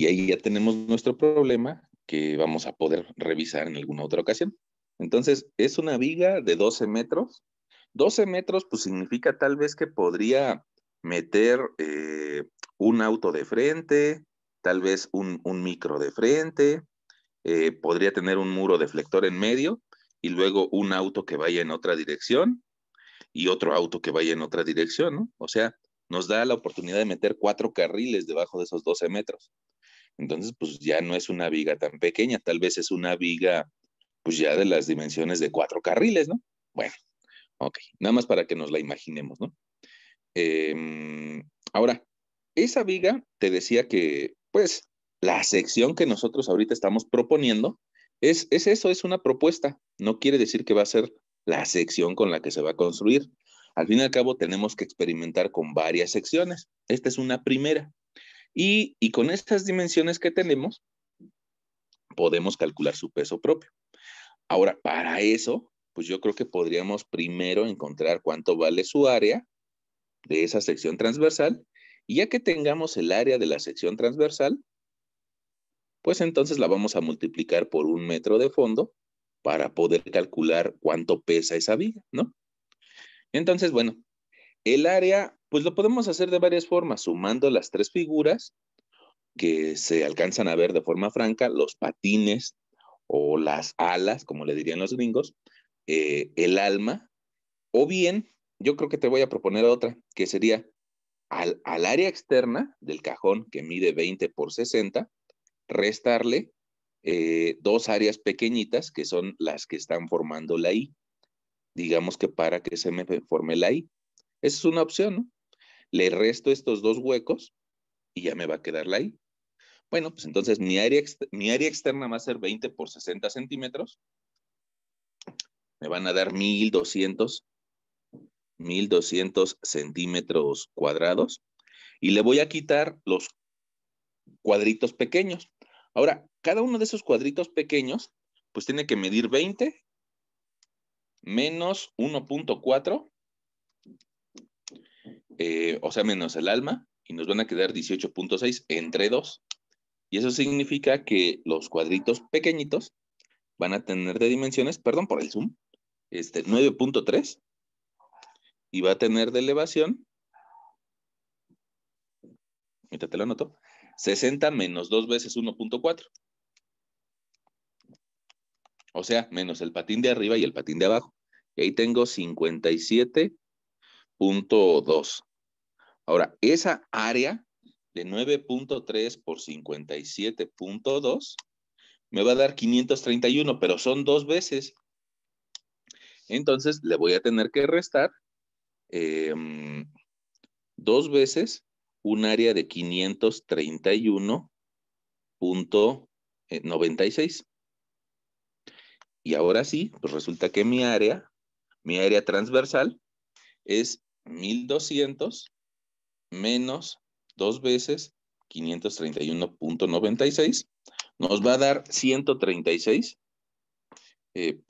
Y ahí ya tenemos nuestro problema que vamos a poder revisar en alguna otra ocasión. Entonces, es una viga de 12 metros. 12 metros, pues significa tal vez que podría meter eh, un auto de frente, tal vez un, micro de frente, eh, podría tener un muro deflector en medio y luego un auto que vaya en otra dirección y otro auto que vaya en otra dirección, ¿no? O sea, nos da la oportunidad de meter cuatro carriles debajo de esos 12 metros. Entonces, pues ya no es una viga tan pequeña, tal vez es una viga, pues ya de las dimensiones de cuatro carriles, ¿no? Bueno, ok, nada más para que nos la imaginemos, ¿no? Em, ahora, esa viga te decía que, pues, la sección que nosotros ahorita estamos proponiendo es, es eso, es una propuesta, no quiere decir que va a ser la sección con la que se va a construir. Al fin y al cabo, tenemos que experimentar con varias secciones. Esta es una primera. Y, con estas dimensiones que tenemos, podemos calcular su peso propio. Ahora, para eso, pues yo creo que podríamos primero encontrar cuánto vale su área de esa sección transversal. Y ya que tengamos el área de la sección transversal, pues entonces la vamos a multiplicar por un metro de fondo para poder calcular cuánto pesa esa viga, ¿no? Entonces, bueno, el área pues lo podemos hacer de varias formas, sumando las tres figuras que se alcanzan a ver de forma franca, los patines o las alas, como le dirían los gringos, eh, el alma, o bien, yo creo que te voy a proponer otra, que sería al, área externa del cajón que mide 20 por 60, restarle eh, dos áreas pequeñitas que son las que están formando la I. Digamos que para que se me forme la I. Esa es una opción, ¿no? le resto estos dos huecos y ya me va a quedarla ahí. Bueno, pues entonces mi área, mi área externa va a ser 20 por 60 centímetros. Me van a dar 1200, 1200 centímetros cuadrados. Y le voy a quitar los cuadritos pequeños. Ahora, cada uno de esos cuadritos pequeños, pues tiene que medir 20 menos 1.4 eh, o sea, menos el alma, y nos van a quedar 18.6 entre 2. Y eso significa que los cuadritos pequeñitos van a tener de dimensiones, perdón por el zoom, este 9.3 y va a tener de elevación, ahorita te lo anoto, 60 menos 2 veces 1.4. O sea, menos el patín de arriba y el patín de abajo. Y ahí tengo 57.2. Ahora, esa área de 9.3 por 57.2 me va a dar 531, pero son dos veces. Entonces, le voy a tener que restar em, dos veces un área de 531.96. Y ahora sí, pues resulta que mi área, mi área transversal es 1200 menos dos veces 531.96 nos va a dar 136.08 eh,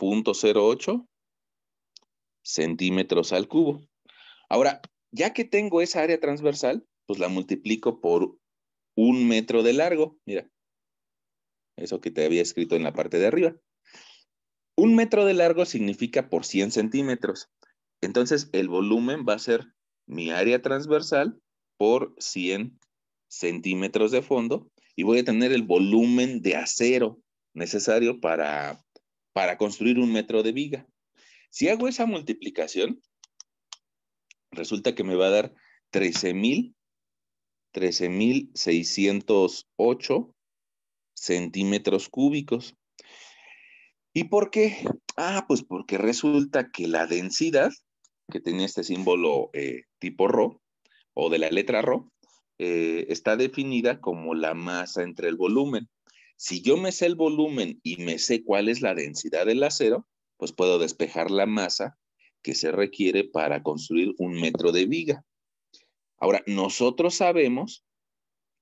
centímetros al cubo. Ahora, ya que tengo esa área transversal, pues la multiplico por un metro de largo. Mira, eso que te había escrito en la parte de arriba. Un metro de largo significa por 100 centímetros. Entonces, el volumen va a ser mi área transversal por 100 centímetros de fondo y voy a tener el volumen de acero necesario para, para construir un metro de viga. Si hago esa multiplicación, resulta que me va a dar 13,608 centímetros cúbicos. ¿Y por qué? Ah, pues porque resulta que la densidad, que tenía este símbolo eh, tipo Rho, o de la letra Rho, eh, está definida como la masa entre el volumen. Si yo me sé el volumen y me sé cuál es la densidad del acero, pues puedo despejar la masa que se requiere para construir un metro de viga. Ahora, nosotros sabemos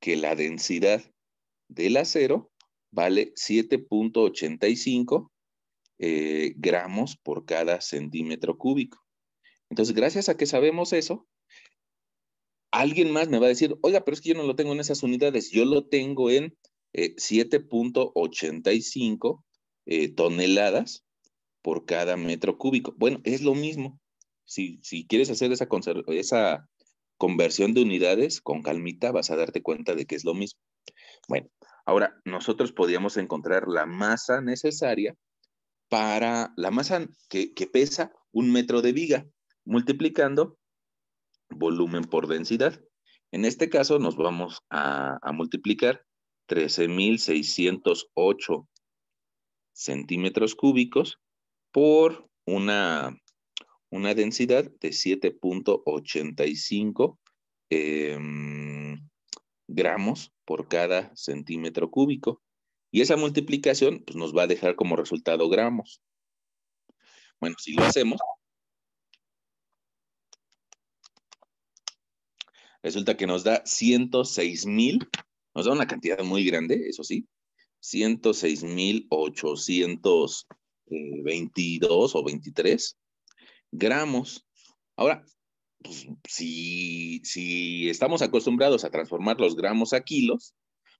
que la densidad del acero vale 7.85 eh, gramos por cada centímetro cúbico. Entonces, gracias a que sabemos eso, alguien más me va a decir, oiga, pero es que yo no lo tengo en esas unidades, yo lo tengo en 7.85 eh, eh, toneladas por cada metro cúbico. Bueno, es lo mismo. Si, si quieres hacer esa, esa conversión de unidades con calmita, vas a darte cuenta de que es lo mismo. Bueno, ahora nosotros podíamos encontrar la masa necesaria para la masa que, que pesa un metro de viga, multiplicando volumen por densidad. En este caso nos vamos a, multiplicar 13,608 centímetros cúbicos por una, una densidad de 7.85 em, gramos por cada centímetro cúbico. Y esa multiplicación pues, nos va a dejar como resultado gramos. Bueno, si lo hacemos, Resulta que nos da 106 mil, nos da una cantidad muy grande, eso sí, 106 mil eh, o 23 gramos. Ahora, pues, si, si estamos acostumbrados a transformar los gramos a kilos,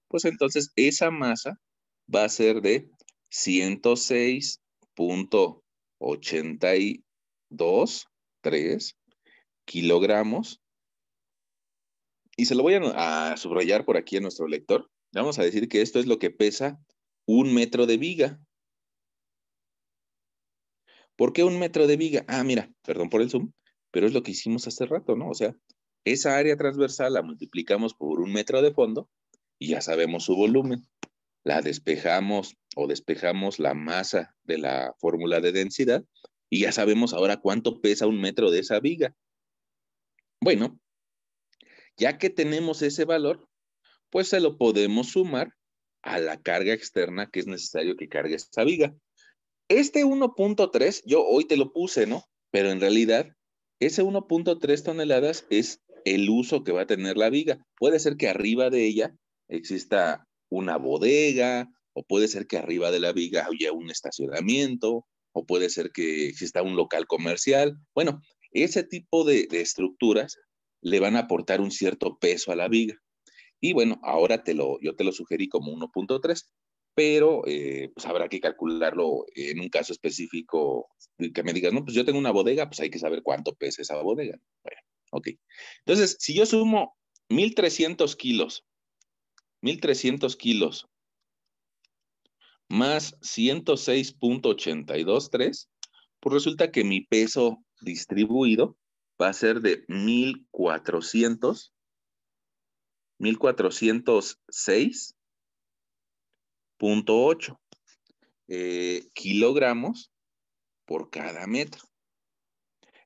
pues entonces esa masa va a ser de 106.823 kilogramos y se lo voy a, subrayar por aquí a nuestro lector. Vamos a decir que esto es lo que pesa un metro de viga. ¿Por qué un metro de viga? Ah, mira, perdón por el zoom, pero es lo que hicimos hace rato, ¿no? O sea, esa área transversal la multiplicamos por un metro de fondo y ya sabemos su volumen. La despejamos o despejamos la masa de la fórmula de densidad y ya sabemos ahora cuánto pesa un metro de esa viga. Bueno, ya que tenemos ese valor, pues se lo podemos sumar a la carga externa que es necesario que cargue esa viga. Este 1.3, yo hoy te lo puse, ¿no? Pero en realidad, ese 1.3 toneladas es el uso que va a tener la viga. Puede ser que arriba de ella exista una bodega, o puede ser que arriba de la viga haya un estacionamiento, o puede ser que exista un local comercial. Bueno, ese tipo de, de estructuras le van a aportar un cierto peso a la viga. Y bueno, ahora te lo, yo te lo sugerí como 1.3, pero eh, pues habrá que calcularlo en un caso específico que me digas, no, pues yo tengo una bodega, pues hay que saber cuánto pesa esa bodega. Bueno, ok. Entonces, si yo sumo 1.300 kilos, 1.300 kilos más 106.823, pues resulta que mi peso distribuido va a ser de 1400, 1406.8 eh, kilogramos por cada metro.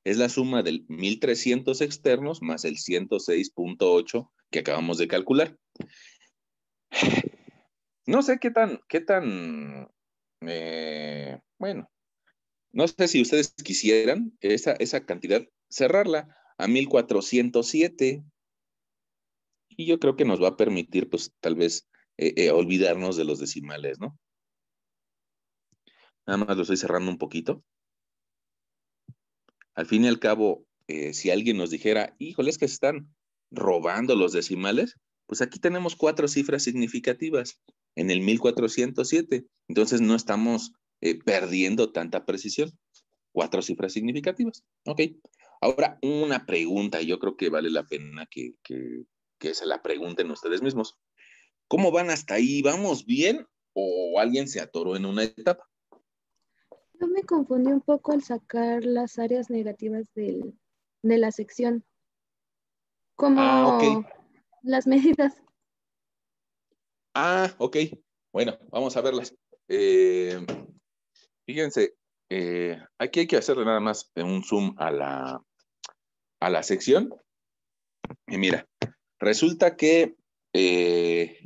Es la suma del 1300 externos más el 106.8 que acabamos de calcular. No sé qué tan, qué tan, eh, bueno, no sé si ustedes quisieran esa, esa cantidad cerrarla a 1407 y yo creo que nos va a permitir, pues tal vez, eh, eh, olvidarnos de los decimales, ¿no? Nada más lo estoy cerrando un poquito. Al fin y al cabo, eh, si alguien nos dijera, híjoles, que se están robando los decimales, pues aquí tenemos cuatro cifras significativas en el 1407. Entonces no estamos perdiendo tanta precisión. Cuatro cifras significativas. Ok. Ahora, una pregunta, yo creo que vale la pena que, se la pregunten ustedes mismos. ¿Cómo van hasta ahí? ¿Vamos bien o alguien se atoró en una etapa? Yo me confundí un poco al sacar las áreas negativas de la sección. Como ah, las medidas. Ah, ok. Bueno, vamos a verlas. Eh, fíjense, eh, aquí hay que hacerle nada más un zoom a la, a la sección. Y mira, resulta que eh,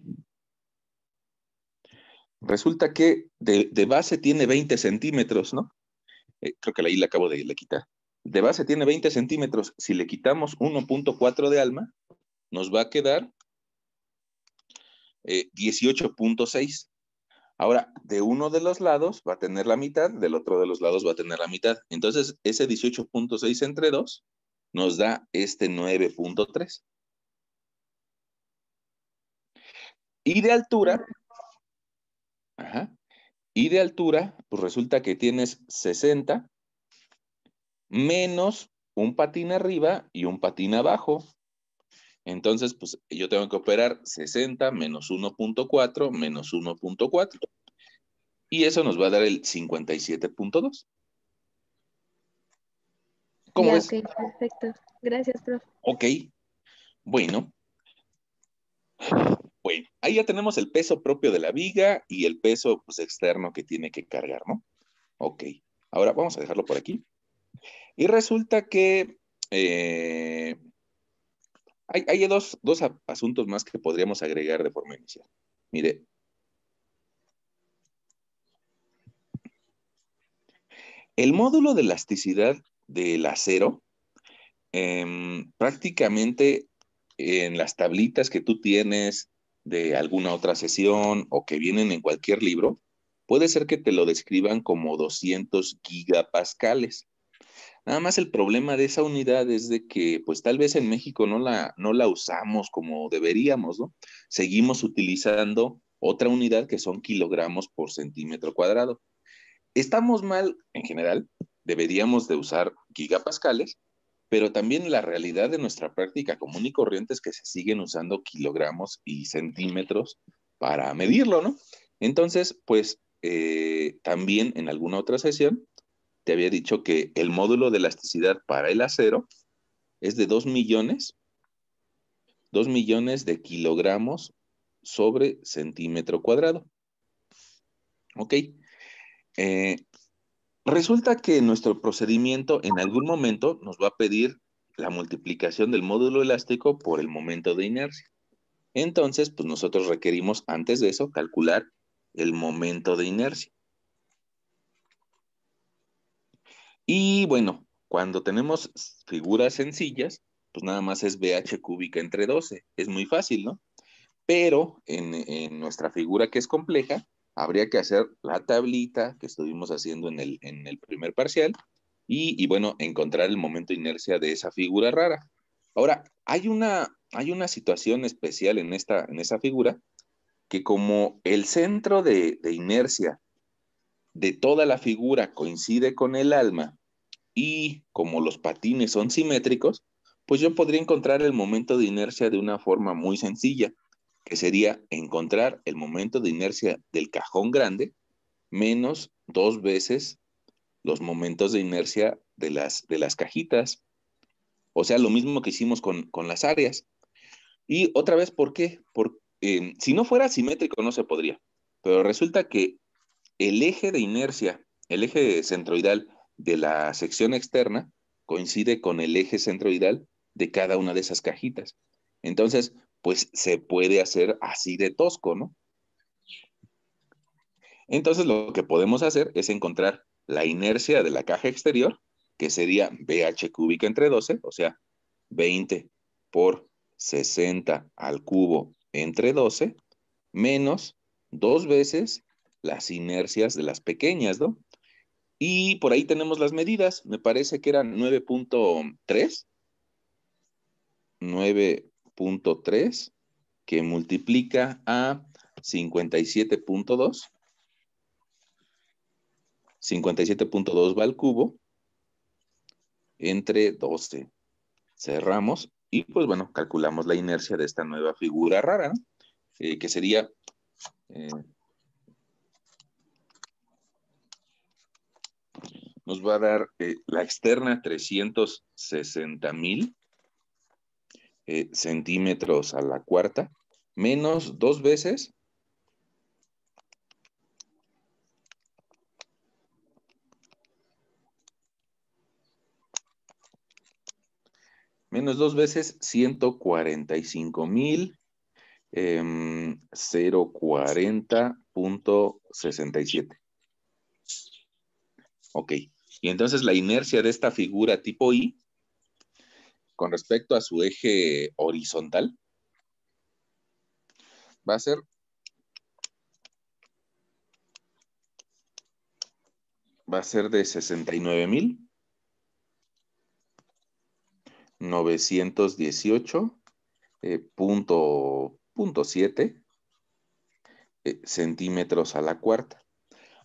resulta que de, base tiene 20 centímetros, ¿no? Eh, creo que ahí le acabo de le quitar. De base tiene 20 centímetros. Si le quitamos 1.4 de alma, nos va a quedar 18.6. Eh, Ahora, de uno de los lados va a tener la mitad, del otro de los lados va a tener la mitad. Entonces, ese 18.6 entre 2 nos da este 9.3. Y de altura, y de altura, pues resulta que tienes 60 menos un patín arriba y un patín abajo. Entonces, pues yo tengo que operar 60 menos 1.4 menos 1.4. Y eso nos va a dar el 57.2. ¿Cómo perfecto. Gracias, profe. Ok. Bueno. Bueno, ahí ya tenemos el peso propio de la viga y el peso pues, externo que tiene que cargar, ¿no? Ok. Ahora vamos a dejarlo por aquí. Y resulta que eh, hay, dos, dos, asuntos más que podríamos agregar de forma inicial. Mire. El módulo de elasticidad del acero, em, prácticamente en las tablitas que tú tienes de alguna otra sesión o que vienen en cualquier libro, puede ser que te lo describan como 200 gigapascales. Nada más el problema de esa unidad es de que, pues tal vez en México no la, no la usamos como deberíamos, ¿no? Seguimos utilizando otra unidad que son kilogramos por centímetro cuadrado. Estamos mal en general, deberíamos de usar gigapascales, pero también la realidad de nuestra práctica común y corriente es que se siguen usando kilogramos y centímetros para medirlo, ¿no? Entonces, pues eh, también en alguna otra sesión te había dicho que el módulo de elasticidad para el acero es de 2 millones, 2 millones de kilogramos sobre centímetro cuadrado. ¿Ok? Eh, Resulta que nuestro procedimiento en algún momento nos va a pedir la multiplicación del módulo elástico por el momento de inercia. Entonces, pues nosotros requerimos antes de eso calcular el momento de inercia. Y bueno, cuando tenemos figuras sencillas, pues nada más es BH cúbica entre 12. Es muy fácil, ¿no? Pero en, en nuestra figura que es compleja, habría que hacer la tablita que estuvimos haciendo en el, en el primer parcial y, bueno, encontrar el momento de inercia de esa figura rara. Ahora, hay una, hay una situación especial en, esta, en esa figura que como el centro de, de inercia de toda la figura coincide con el alma y como los patines son simétricos, pues yo podría encontrar el momento de inercia de una forma muy sencilla que sería encontrar el momento de inercia del cajón grande menos dos veces los momentos de inercia de las, de las cajitas. O sea, lo mismo que hicimos con, las áreas. Y otra vez, ¿por qué? Porque eh, si no fuera simétrico no se podría. Pero resulta que el eje de inercia, el eje centroidal de la sección externa coincide con el eje centroidal de cada una de esas cajitas. Entonces, pues se puede hacer así de tosco, ¿no? Entonces lo que podemos hacer es encontrar la inercia de la caja exterior, que sería BH cúbica entre 12, o sea, 20 por 60 al cubo entre 12, menos dos veces las inercias de las pequeñas, ¿no? Y por ahí tenemos las medidas, me parece que eran 9.3, 9 3 que multiplica a 57.2. 57.2 va al cubo entre 12. Cerramos y pues bueno, calculamos la inercia de esta nueva figura rara, eh, que sería eh, nos va a dar eh, la externa 360 mil eh, centímetros a la cuarta, menos dos veces menos dos veces cinco mil em, y 040.67. Ok. Y entonces la inercia de esta figura tipo I con respecto a su eje horizontal va a ser va a ser de 69,918.7 eh, punto, punto eh, centímetros a la cuarta.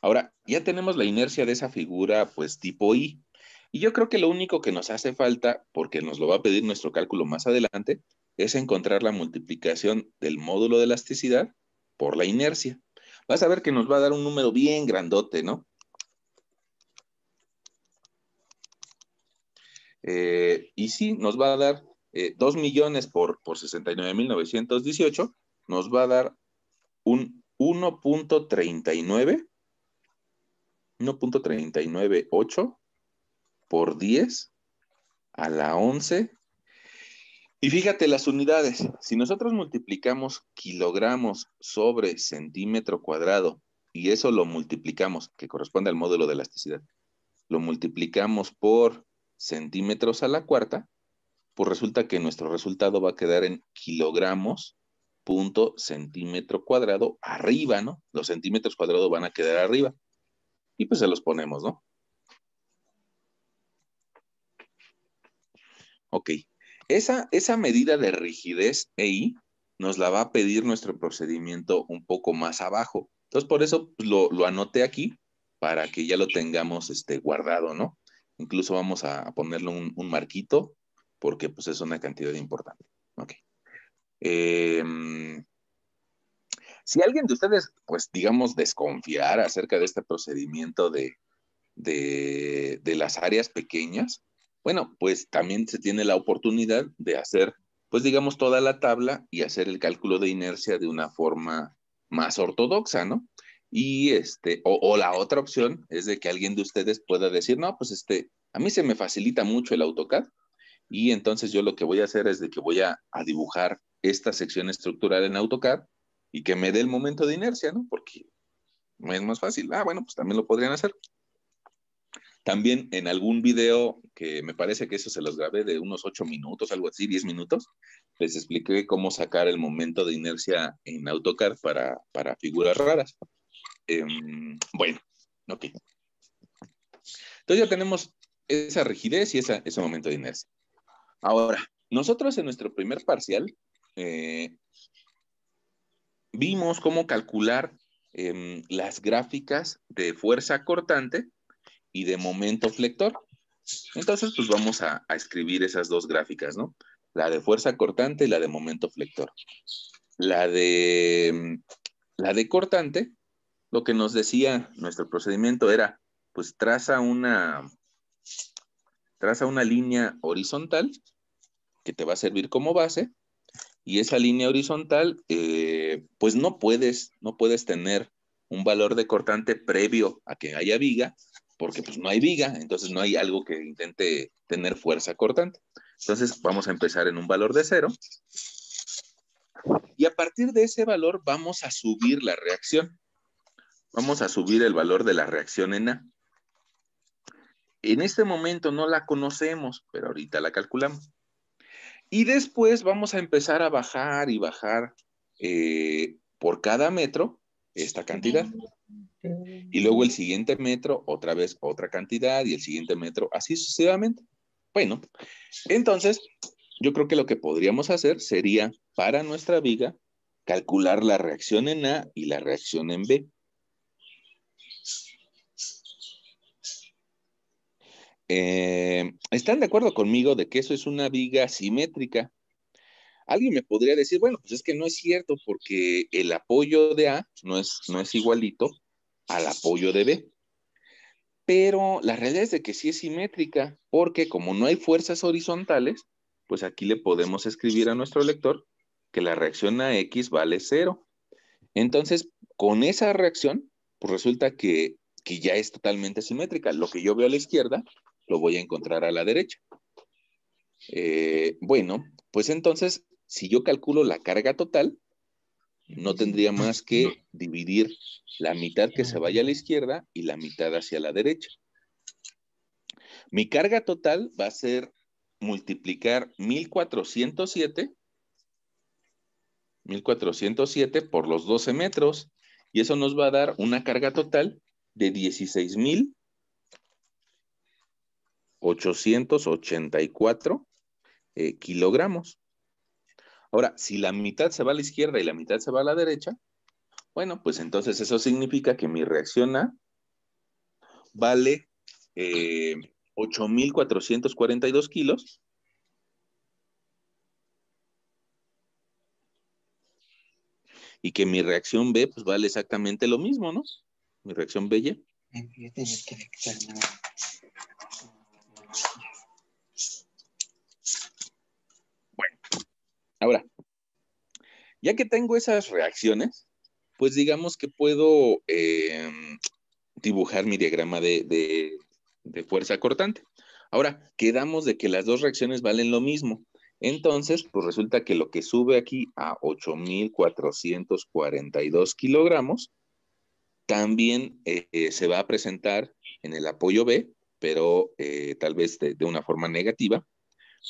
Ahora, ya tenemos la inercia de esa figura, pues tipo I. Y yo creo que lo único que nos hace falta, porque nos lo va a pedir nuestro cálculo más adelante, es encontrar la multiplicación del módulo de elasticidad por la inercia. Vas a ver que nos va a dar un número bien grandote, ¿no? Eh, y sí, nos va a dar 2 eh, millones por, por 69.918, nos va a dar un 1.39, 1.398 por 10 a la 11. Y fíjate las unidades. Si nosotros multiplicamos kilogramos sobre centímetro cuadrado y eso lo multiplicamos, que corresponde al módulo de elasticidad, lo multiplicamos por centímetros a la cuarta, pues resulta que nuestro resultado va a quedar en kilogramos punto centímetro cuadrado arriba, ¿no? Los centímetros cuadrados van a quedar arriba. Y pues se los ponemos, ¿no? Ok. Esa, medida de rigidez EI nos la va a pedir nuestro procedimiento un poco más abajo. Entonces, por eso pues, lo, lo, anoté aquí para que ya lo tengamos este, guardado, ¿no? Incluso vamos a ponerle un, marquito porque pues, es una cantidad importante. Ok. Em, si alguien de ustedes, pues digamos, desconfiar acerca de este procedimiento de las áreas pequeñas, bueno, pues también se tiene la oportunidad de hacer, pues digamos, toda la tabla y hacer el cálculo de inercia de una forma más ortodoxa, ¿no? Y este, o, la otra opción es de que alguien de ustedes pueda decir, no, pues este, a mí se me facilita mucho el AutoCAD y entonces yo lo que voy a hacer es de que voy a, a dibujar esta sección estructural en AutoCAD y que me dé el momento de inercia, ¿no? Porque es más fácil. Ah, bueno, pues también lo podrían hacer. También en algún video que me parece que eso se los grabé de unos 8 minutos, algo así, 10 minutos, les expliqué cómo sacar el momento de inercia en AutoCAD para, figuras raras. Em, bueno, ok. Entonces ya tenemos esa rigidez y ese momento de inercia. Ahora, nosotros en nuestro primer parcial eh, vimos cómo calcular em, las gráficas de fuerza cortante y de momento flector. Entonces, pues vamos a, escribir esas dos gráficas, ¿no? La de fuerza cortante y la de momento flector. La de, la de cortante, lo que nos decía nuestro procedimiento era, pues traza una, traza una línea horizontal que te va a servir como base y esa línea horizontal, eh, pues no puedes, no puedes tener un valor de cortante previo a que haya viga, porque pues no hay viga, entonces no hay algo que intente tener fuerza cortante. Entonces vamos a empezar en un valor de cero y a partir de ese valor vamos a subir la reacción. Vamos a subir el valor de la reacción en A. En este momento no la conocemos, pero ahorita la calculamos. Y después vamos a empezar a bajar y bajar eh, por cada metro esta cantidad. Y luego el siguiente metro, otra vez otra cantidad, y el siguiente metro, así sucesivamente. Bueno, entonces yo creo que lo que podríamos hacer sería para nuestra viga calcular la reacción en A y la reacción en B. Eh, ¿Están de acuerdo conmigo de que eso es una viga simétrica? Alguien me podría decir, bueno, pues es que no es cierto porque el apoyo de A no es, no es igualito al apoyo de B. Pero la realidad es de que sí es simétrica, porque como no hay fuerzas horizontales, pues aquí le podemos escribir a nuestro lector que la reacción a X vale cero. Entonces, con esa reacción, pues resulta que, ya es totalmente simétrica. Lo que yo veo a la izquierda, lo voy a encontrar a la derecha. Eh, bueno, pues entonces, si yo calculo la carga total, no tendría más que dividir la mitad que se vaya a la izquierda y la mitad hacia la derecha. Mi carga total va a ser multiplicar 1407, 1407 por los 12 metros, y eso nos va a dar una carga total de 16,884 cuatro eh, kilogramos. Ahora, si la mitad se va a la izquierda y la mitad se va a la derecha, bueno, pues entonces eso significa que mi reacción A vale eh, 8.442 kilos. Y que mi reacción B, pues vale exactamente lo mismo, ¿no? Mi reacción B, y e. que Ahora, ya que tengo esas reacciones, pues digamos que puedo em, dibujar mi diagrama de, fuerza cortante. Ahora, quedamos de que las dos reacciones valen lo mismo. Entonces, pues resulta que lo que sube aquí a 8,442 kilogramos también eh, se va a presentar en el apoyo B, pero eh, tal vez de, una forma negativa,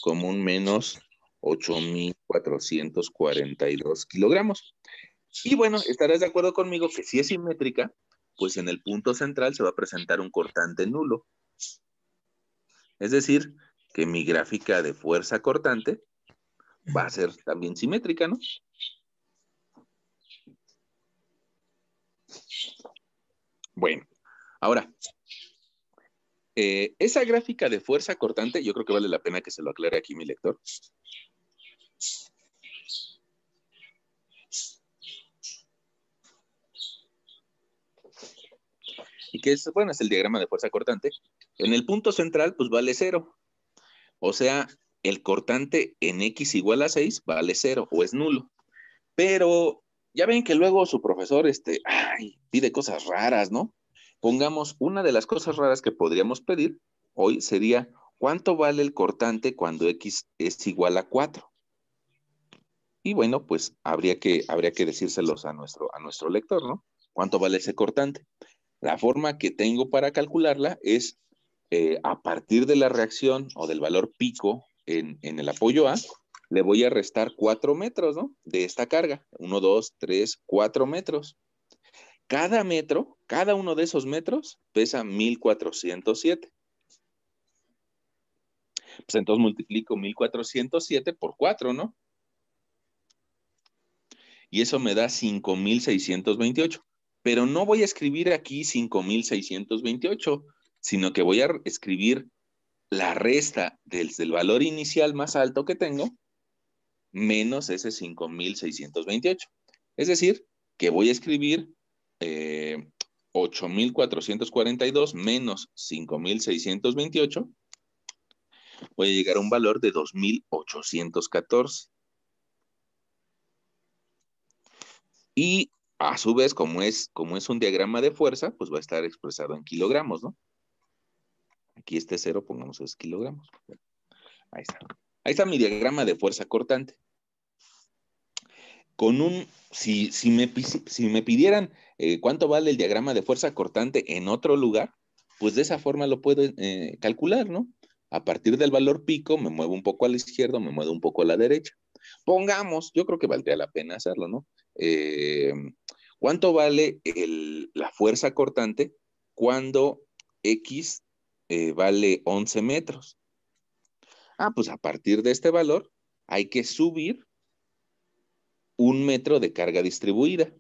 como un menos 8.442 kilogramos. Y bueno, estarás de acuerdo conmigo que si es simétrica, pues en el punto central se va a presentar un cortante nulo. Es decir, que mi gráfica de fuerza cortante va a ser también simétrica, ¿no? Bueno, ahora, eh, esa gráfica de fuerza cortante, yo creo que vale la pena que se lo aclare aquí mi lector. Y que es, bueno, es el diagrama de fuerza cortante. En el punto central, pues vale cero. O sea, el cortante en X igual a 6 vale cero o es nulo. Pero ya ven que luego su profesor este, ay, pide cosas raras, ¿no? Pongamos una de las cosas raras que podríamos pedir hoy sería, ¿cuánto vale el cortante cuando X es igual a 4? Y bueno, pues habría que, habría que decírselos a nuestro, a nuestro lector, ¿no? ¿Cuánto vale ese cortante? La forma que tengo para calcularla es eh, a partir de la reacción o del valor pico en, en el apoyo A, le voy a restar 4 metros, ¿no? De esta carga. 1, 2, 3, 4 metros. Cada metro, cada uno de esos metros pesa 1407. Pues entonces multiplico 1407 por 4, ¿no? y eso me da 5628. Pero no voy a escribir aquí 5628, sino que voy a escribir la resta del valor inicial más alto que tengo menos ese 5628. Es decir, que voy a escribir 8442 eh, menos 5628. Voy a llegar a un valor de 2814. Y a su vez, como es, como es un diagrama de fuerza, pues va a estar expresado en kilogramos, ¿no? Aquí este cero, pongamos esos kilogramos. Ahí está. Ahí está mi diagrama de fuerza cortante. Con un, si, si, me, pidieran eh, cuánto vale el diagrama de fuerza cortante en otro lugar, pues de esa forma lo puedo eh, calcular, ¿no? A partir del valor pico, me muevo un poco a la izquierda, me muevo un poco a la derecha. Pongamos, yo creo que valdría la pena hacerlo, ¿no? Eh, ¿cuánto vale la fuerza cortante cuando X eh, vale 11 metros? Ah, pues a partir de este valor hay que subir un metro de carga distribuida.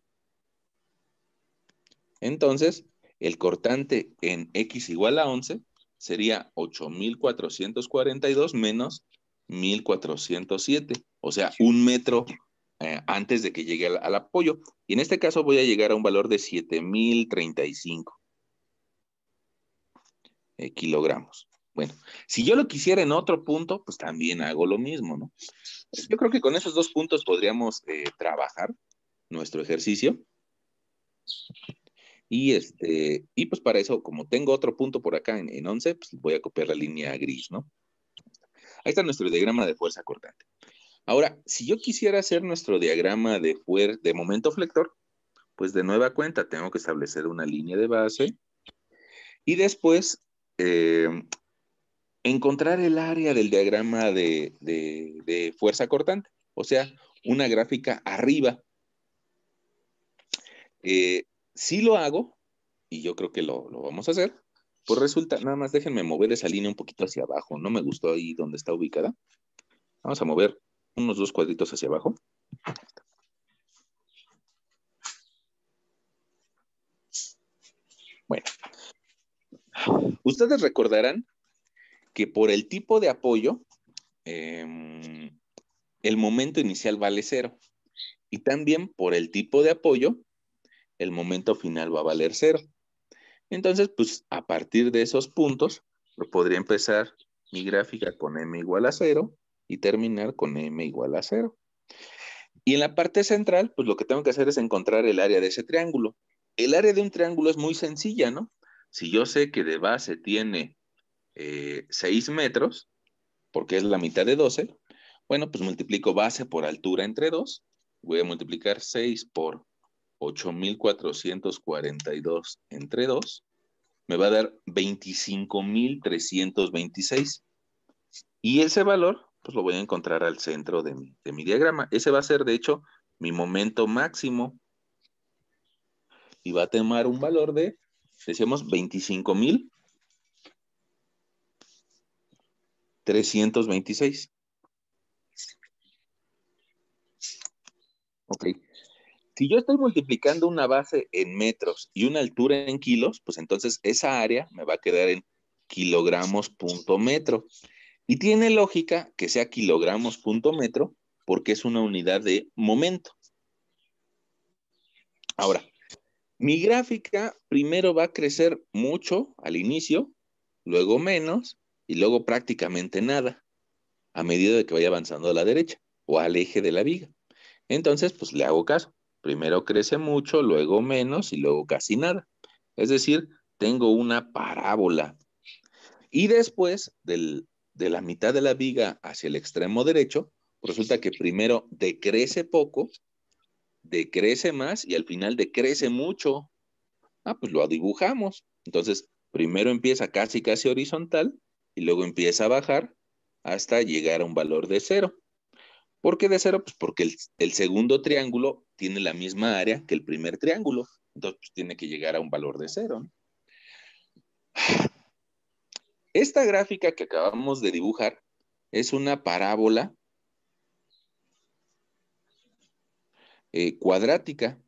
Entonces, el cortante en X igual a 11 sería 8,442 menos 1,407, o sea, un metro eh, antes de que llegue al, apoyo. Y en este caso voy a llegar a un valor de 7,035 eh, kilogramos. Bueno, si yo lo quisiera en otro punto, pues también hago lo mismo, ¿no? Yo creo que con esos dos puntos podríamos eh, trabajar nuestro ejercicio. Y, este, y pues para eso, como tengo otro punto por acá en, en 11, pues voy a copiar la línea gris, ¿no? Ahí está nuestro diagrama de fuerza cortante. Ahora, si yo quisiera hacer nuestro diagrama de, de momento flector, pues de nueva cuenta tengo que establecer una línea de base y después em, encontrar el área del diagrama de, fuerza cortante, o sea, una gráfica arriba. Eh, si lo hago, y yo creo que lo, lo, vamos a hacer, pues resulta, nada más déjenme mover esa línea un poquito hacia abajo, no me gustó ahí donde está ubicada. Vamos a mover unos dos cuadritos hacia abajo. Bueno, ustedes recordarán que por el tipo de apoyo, em, el momento inicial vale cero. Y también por el tipo de apoyo, el momento final va a valer cero. Entonces, pues a partir de esos puntos, podría empezar mi gráfica con m igual a cero y terminar con m igual a 0. Y en la parte central, pues lo que tengo que hacer es encontrar el área de ese triángulo. El área de un triángulo es muy sencilla, ¿no? Si yo sé que de base tiene 6 eh, metros, porque es la mitad de 12, bueno, pues multiplico base por altura entre 2. Voy a multiplicar 6 por 8,442 entre 2. Me va a dar 25,326. Y ese valor pues lo voy a encontrar al centro de mi, diagrama. Ese va a ser, de hecho, mi momento máximo. Y va a tomar un valor de, decíamos, 25.326. Ok. Si yo estoy multiplicando una base en metros y una altura en kilos, pues entonces esa área me va a quedar en kilogramos punto metro. Y tiene lógica que sea kilogramos punto metro porque es una unidad de momento. Ahora, mi gráfica primero va a crecer mucho al inicio, luego menos y luego prácticamente nada a medida de que vaya avanzando a la derecha o al eje de la viga. Entonces, pues le hago caso. Primero crece mucho, luego menos y luego casi nada. Es decir, tengo una parábola. Y después del de la mitad de la viga hacia el extremo derecho, resulta que primero decrece poco, decrece más y al final decrece mucho. Ah, pues lo dibujamos. Entonces, primero empieza casi, casi horizontal y luego empieza a bajar hasta llegar a un valor de cero. ¿Por qué de cero? Pues porque el, segundo triángulo tiene la misma área que el primer triángulo. Entonces, pues, tiene que llegar a un valor de cero. Esta gráfica que acabamos de dibujar es una parábola eh, cuadrática.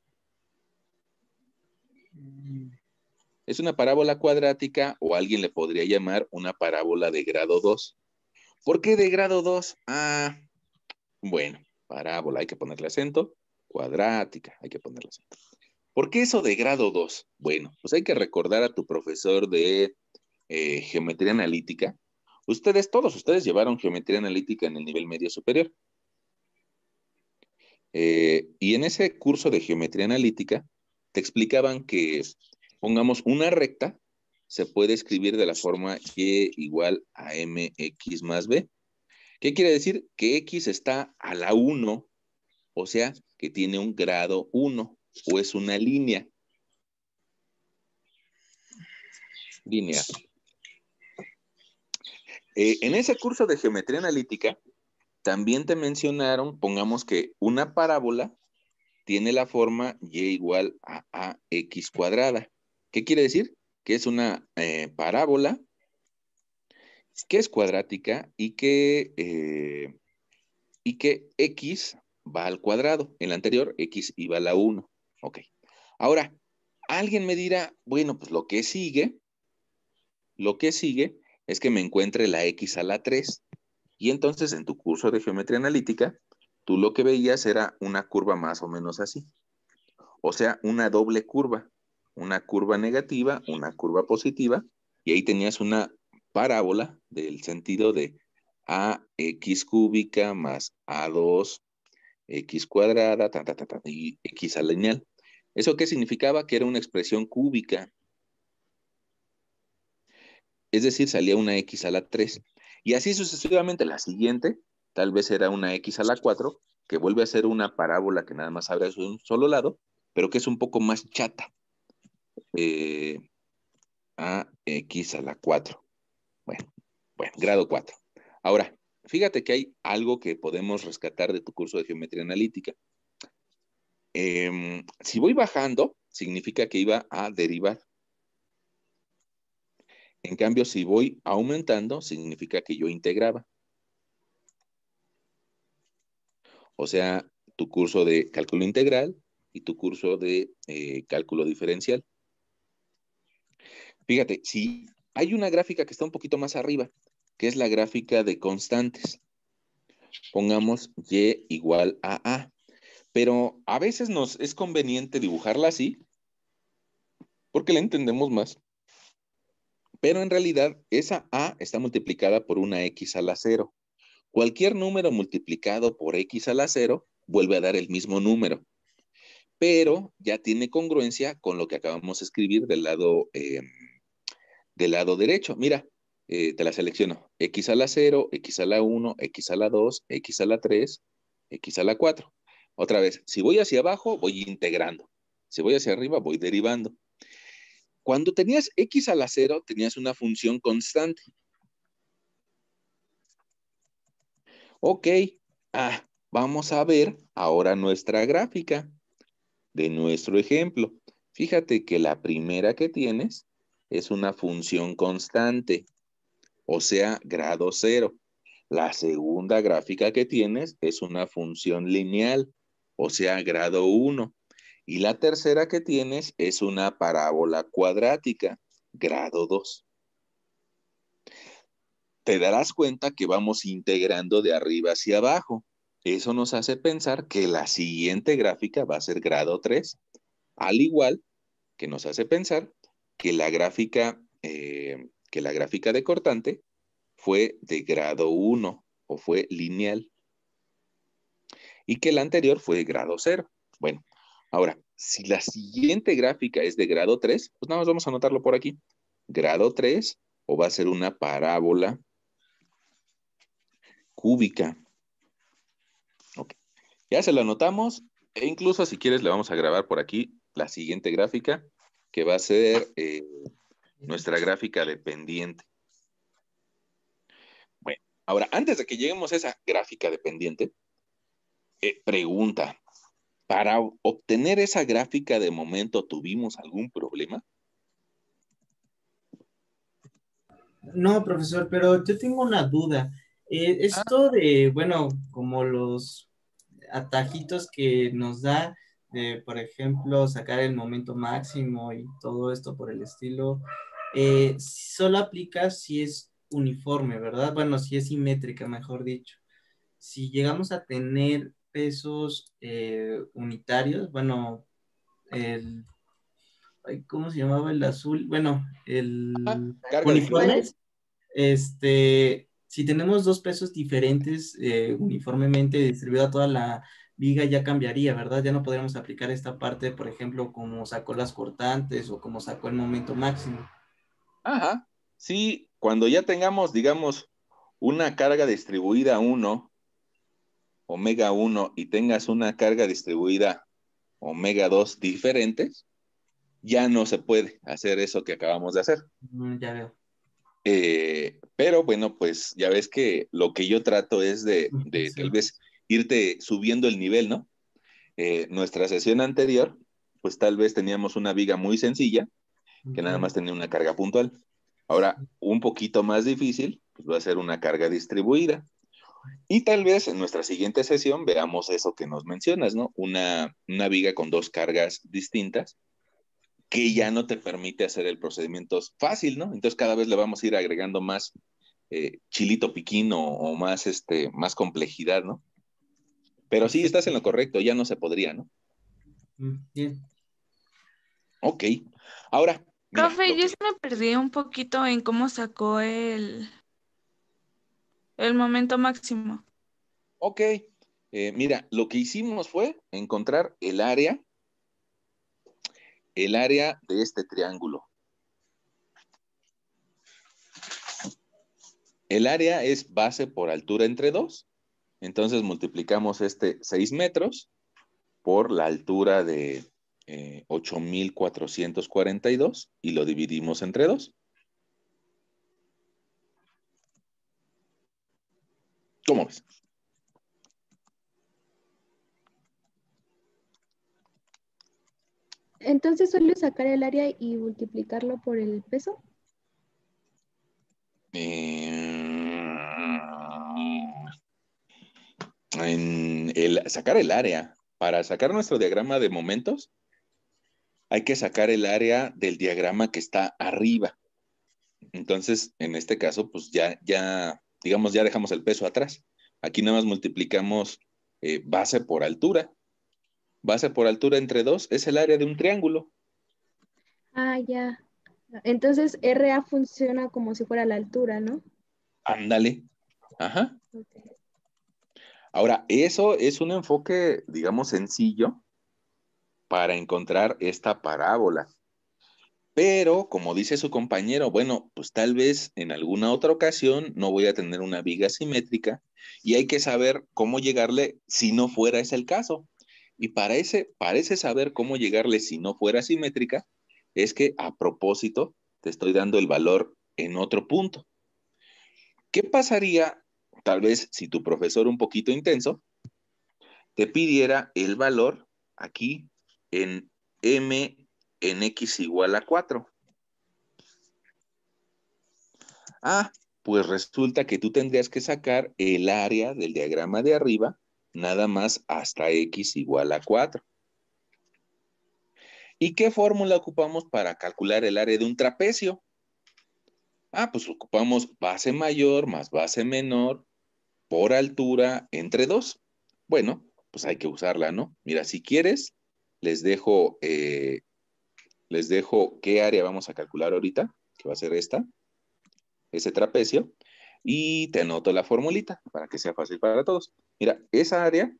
Es una parábola cuadrática o alguien le podría llamar una parábola de grado 2. ¿Por qué de grado 2? Ah, bueno, parábola, hay que ponerle acento. Cuadrática, hay que ponerle acento. ¿Por qué eso de grado 2? Bueno, pues hay que recordar a tu profesor de eh, geometría analítica, ustedes, todos ustedes llevaron geometría analítica en el nivel medio superior. Eh, y en ese curso de geometría analítica te explicaban que, pongamos, una recta se puede escribir de la forma Y igual a MX más B. ¿Qué quiere decir? Que X está a la 1, o sea, que tiene un grado 1 o es una línea. Línea. Eh, en ese curso de geometría analítica, también te mencionaron, pongamos que una parábola tiene la forma y e igual a x cuadrada. ¿Qué quiere decir? Que es una eh, parábola que es cuadrática y que, eh, y que x va al cuadrado. En la anterior, x iba a la 1. Ok. Ahora, alguien me dirá, bueno, pues lo que sigue, lo que sigue es que me encuentre la x a la 3. Y entonces en tu curso de geometría analítica, tú lo que veías era una curva más o menos así. O sea, una doble curva, una curva negativa, una curva positiva, y ahí tenías una parábola del sentido de ax cúbica más a2, x cuadrada, ta, ta, ta, y x alineal. ¿Eso qué significaba? Que era una expresión cúbica, es decir, salía una X a la 3. Y así sucesivamente, la siguiente tal vez era una X a la 4, que vuelve a ser una parábola que nada más abre de un solo lado, pero que es un poco más chata. Eh, a X a la 4. Bueno, bueno, grado 4. Ahora, fíjate que hay algo que podemos rescatar de tu curso de geometría analítica. Em, si voy bajando, significa que iba a derivar. En cambio, si voy aumentando, significa que yo integraba. O sea, tu curso de cálculo integral y tu curso de eh, cálculo diferencial. Fíjate, si hay una gráfica que está un poquito más arriba, que es la gráfica de constantes. Pongamos y igual a a. Pero a veces nos es conveniente dibujarla así porque la entendemos más pero en realidad esa a está multiplicada por una x a la 0. Cualquier número multiplicado por x a la 0 vuelve a dar el mismo número, pero ya tiene congruencia con lo que acabamos de escribir del lado, em, del lado derecho. Mira, eh, te la selecciono. X a la 0, X a la 1, X a la 2, X a la 3, X a la 4. Otra vez, si voy hacia abajo, voy integrando. Si voy hacia arriba, voy derivando. Cuando tenías x a la 0, tenías una función constante. Ok, ah, vamos a ver ahora nuestra gráfica de nuestro ejemplo. Fíjate que la primera que tienes es una función constante, o sea, grado 0. La segunda gráfica que tienes es una función lineal, o sea, grado 1. Y la tercera que tienes es una parábola cuadrática, grado 2. Te darás cuenta que vamos integrando de arriba hacia abajo. Eso nos hace pensar que la siguiente gráfica va a ser grado 3, al igual que nos hace pensar que la gráfica, eh, que la gráfica de cortante fue de grado 1 o fue lineal y que la anterior fue de grado 0. Bueno, Ahora, si la siguiente gráfica es de grado 3, pues nada más vamos a anotarlo por aquí. Grado 3 o va a ser una parábola cúbica. Ya se lo anotamos e incluso si quieres le vamos a grabar por aquí la siguiente gráfica que va a ser eh, nuestra gráfica dependiente. Bueno, ahora antes de que lleguemos a esa gráfica dependiente, eh, pregunta, para obtener esa gráfica de momento, ¿tuvimos algún problema? No, profesor, pero yo tengo una duda. Eh, esto de, bueno, como los atajitos que nos da, de, por ejemplo, sacar el momento máximo y todo esto por el estilo, eh, solo aplica si es uniforme, ¿verdad? Bueno, si es simétrica, mejor dicho. Si llegamos a tener pesos eh, unitarios, bueno, el, ¿cómo se llamaba el azul? Bueno, el Este, si tenemos dos pesos diferentes eh, uniformemente distribuida a toda la viga ya cambiaría, ¿verdad? Ya no podríamos aplicar esta parte, por ejemplo, como sacó las cortantes o como sacó el momento máximo. Ajá. Sí, cuando ya tengamos, digamos, una carga distribuida a uno, omega 1 y tengas una carga distribuida omega 2 diferentes, ya no se puede hacer eso que acabamos de hacer. Mm, ya veo. Eh, pero bueno, pues ya ves que lo que yo trato es de, tal vez irte subiendo el nivel, ¿no? Eh, nuestra sesión anterior, pues tal vez teníamos una viga muy sencilla, que nada más tenía una carga puntual. Ahora, un poquito más difícil, pues va a ser una carga distribuida. Y tal vez en nuestra siguiente sesión veamos eso que nos mencionas, ¿no? Una, una viga con dos cargas distintas que ya no te permite hacer el procedimiento fácil, ¿no? Entonces cada vez le vamos a ir agregando más eh, chilito piquín o, más, este, más complejidad, ¿no? Pero sí estás en lo correcto, ya no se podría, ¿no? Mm, bien. Ok. Ahora. Profe, yo se me perdí un poquito en cómo sacó el, el momento máximo. Ok, eh, mira, lo que hicimos fue encontrar el área, el área de este triángulo. El área es base por altura entre 2. Entonces multiplicamos este 6 metros por la altura de 8.442 eh, y lo dividimos entre 2. ¿Cómo ves? Entonces ¿suelo sacar el área y multiplicarlo por el peso. Eh, en el, sacar el área. Para sacar nuestro diagrama de momentos, hay que sacar el área del diagrama que está arriba. Entonces, en este caso, pues ya, ya digamos, ya dejamos el peso atrás. Aquí nada más multiplicamos eh, base por altura. Base por altura entre dos es el área de un triángulo. Ah, ya. Entonces RA funciona como si fuera la altura, ¿no? Ándale. Ajá. Ahora, eso es un enfoque, digamos, sencillo para encontrar esta parábola. Pero, como dice su compañero, bueno, pues tal vez en alguna otra ocasión no voy a tener una viga simétrica y hay que saber cómo llegarle si no fuera ese el caso. Y parece, parece saber cómo llegarle si no fuera simétrica, es que a propósito te estoy dando el valor en otro punto. ¿Qué pasaría, tal vez, si tu profesor un poquito intenso te pidiera el valor aquí en m en x igual a 4. Ah, pues resulta que tú tendrías que sacar el área del diagrama de arriba, nada más hasta x igual a 4. ¿Y qué fórmula ocupamos para calcular el área de un trapecio? Ah, pues ocupamos base mayor más base menor por altura entre 2. Bueno, pues hay que usarla, ¿no? Mira, si quieres, les dejo eh, les dejo qué área vamos a calcular ahorita, que va a ser esta, ese trapecio, y te anoto la formulita para que sea fácil para todos. Mira, esa área,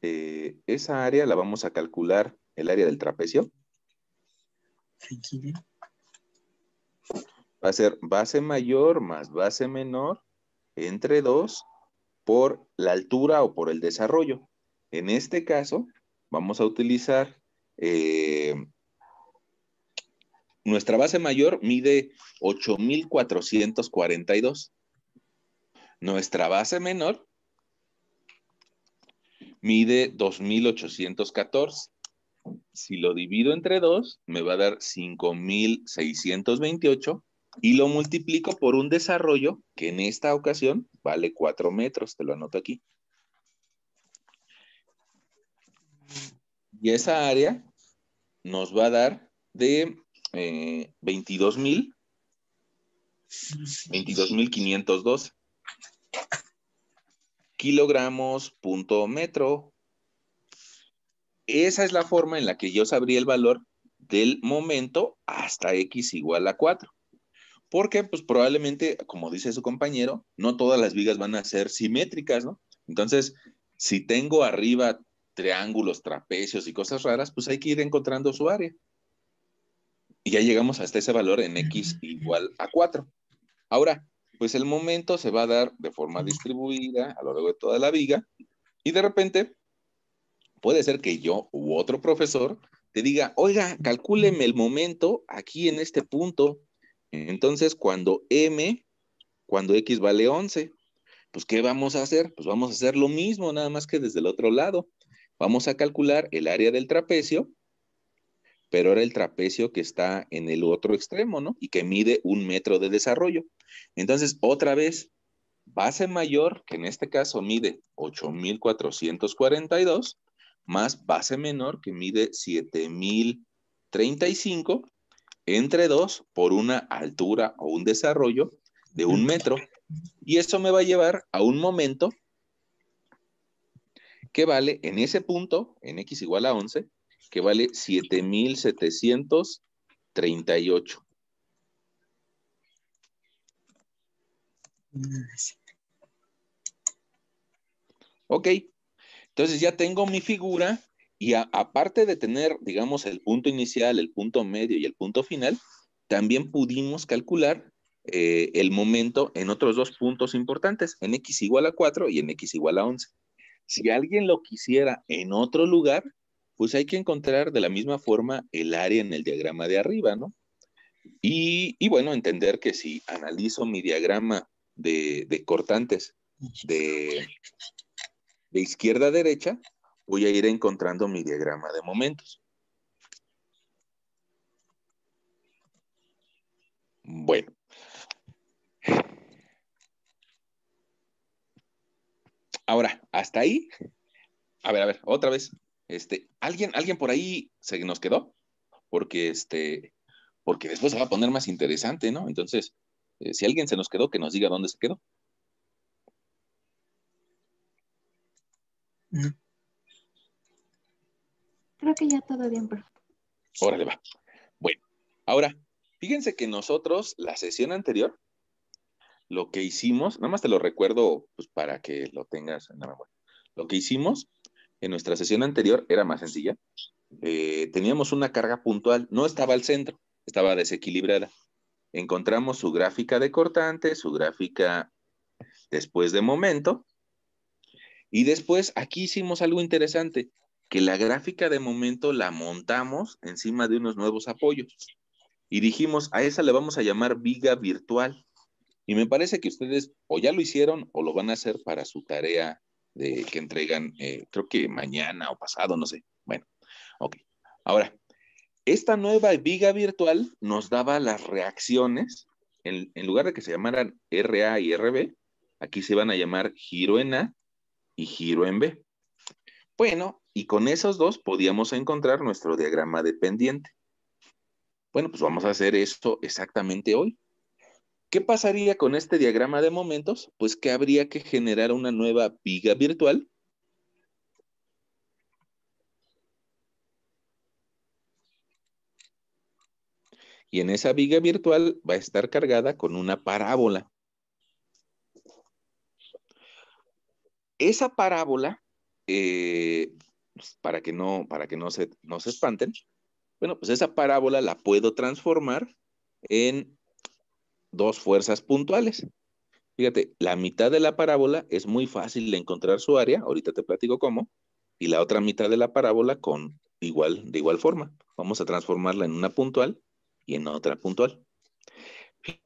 eh, esa área la vamos a calcular, el área del trapecio. Va a ser base mayor más base menor entre 2 por la altura o por el desarrollo. En este caso, vamos a utilizar eh, nuestra base mayor mide 8,442. Nuestra base menor mide 2,814. Si lo divido entre 2, me va a dar 5,628 y lo multiplico por un desarrollo que en esta ocasión vale 4 metros. Te lo anoto aquí. Y esa área nos va a dar de 22.000. Eh, 22.512 kilogramos punto metro. Esa es la forma en la que yo sabría el valor del momento hasta X igual a 4. Porque, pues probablemente, como dice su compañero, no todas las vigas van a ser simétricas, ¿no? Entonces, si tengo arriba triángulos, trapecios y cosas raras, pues hay que ir encontrando su área. Y ya llegamos hasta ese valor en X igual a 4. Ahora, pues el momento se va a dar de forma distribuida a lo largo de toda la viga y de repente puede ser que yo u otro profesor te diga, oiga, calcúleme el momento aquí en este punto. Entonces, cuando M, cuando X vale 11, pues ¿qué vamos a hacer? Pues vamos a hacer lo mismo, nada más que desde el otro lado. Vamos a calcular el área del trapecio pero era el trapecio que está en el otro extremo, ¿no? Y que mide un metro de desarrollo. Entonces, otra vez, base mayor, que en este caso mide 8442, más base menor, que mide 7035, entre dos por una altura o un desarrollo de un metro. Y eso me va a llevar a un momento que vale en ese punto, en x igual a 11, que vale 7,738. Ok, entonces ya tengo mi figura y aparte de tener, digamos, el punto inicial, el punto medio y el punto final, también pudimos calcular eh, el momento en otros dos puntos importantes, en x igual a 4 y en x igual a 11. Si alguien lo quisiera en otro lugar, pues hay que encontrar de la misma forma el área en el diagrama de arriba, ¿no? Y, bueno, entender que si analizo mi diagrama de, de cortantes de, de izquierda a derecha, voy a ir encontrando mi diagrama de momentos. Bueno. Ahora, hasta ahí. A ver, a ver, otra vez. Este, ¿alguien, alguien por ahí se nos quedó, porque este, porque después se va a poner más interesante, ¿no? Entonces, eh, si alguien se nos quedó, que nos diga dónde se quedó. Creo que ya todo bien, profe. Órale, va. Bueno, ahora, fíjense que nosotros, la sesión anterior, lo que hicimos, nada más te lo recuerdo pues, para que lo tengas en la memoria. Lo que hicimos en nuestra sesión anterior era más sencilla. Eh, teníamos una carga puntual, no estaba al centro, estaba desequilibrada. Encontramos su gráfica de cortante, su gráfica después de momento. Y después aquí hicimos algo interesante, que la gráfica de momento la montamos encima de unos nuevos apoyos. Y dijimos, a esa le vamos a llamar viga virtual. Y me parece que ustedes o ya lo hicieron o lo van a hacer para su tarea de, que entregan, eh, creo que mañana o pasado, no sé. Bueno, ok. Ahora, esta nueva viga virtual nos daba las reacciones, en, en lugar de que se llamaran RA y RB, aquí se van a llamar giro en A y giro en B. Bueno, y con esos dos podíamos encontrar nuestro diagrama dependiente. Bueno, pues vamos a hacer esto exactamente hoy. ¿Qué pasaría con este diagrama de momentos? Pues que habría que generar una nueva viga virtual. Y en esa viga virtual va a estar cargada con una parábola. Esa parábola, eh, pues, para que, no, para que no, se, no se espanten, bueno, pues esa parábola la puedo transformar en dos fuerzas puntuales. Fíjate, la mitad de la parábola es muy fácil de encontrar su área, ahorita te platico cómo, y la otra mitad de la parábola con igual, de igual forma. Vamos a transformarla en una puntual y en otra puntual.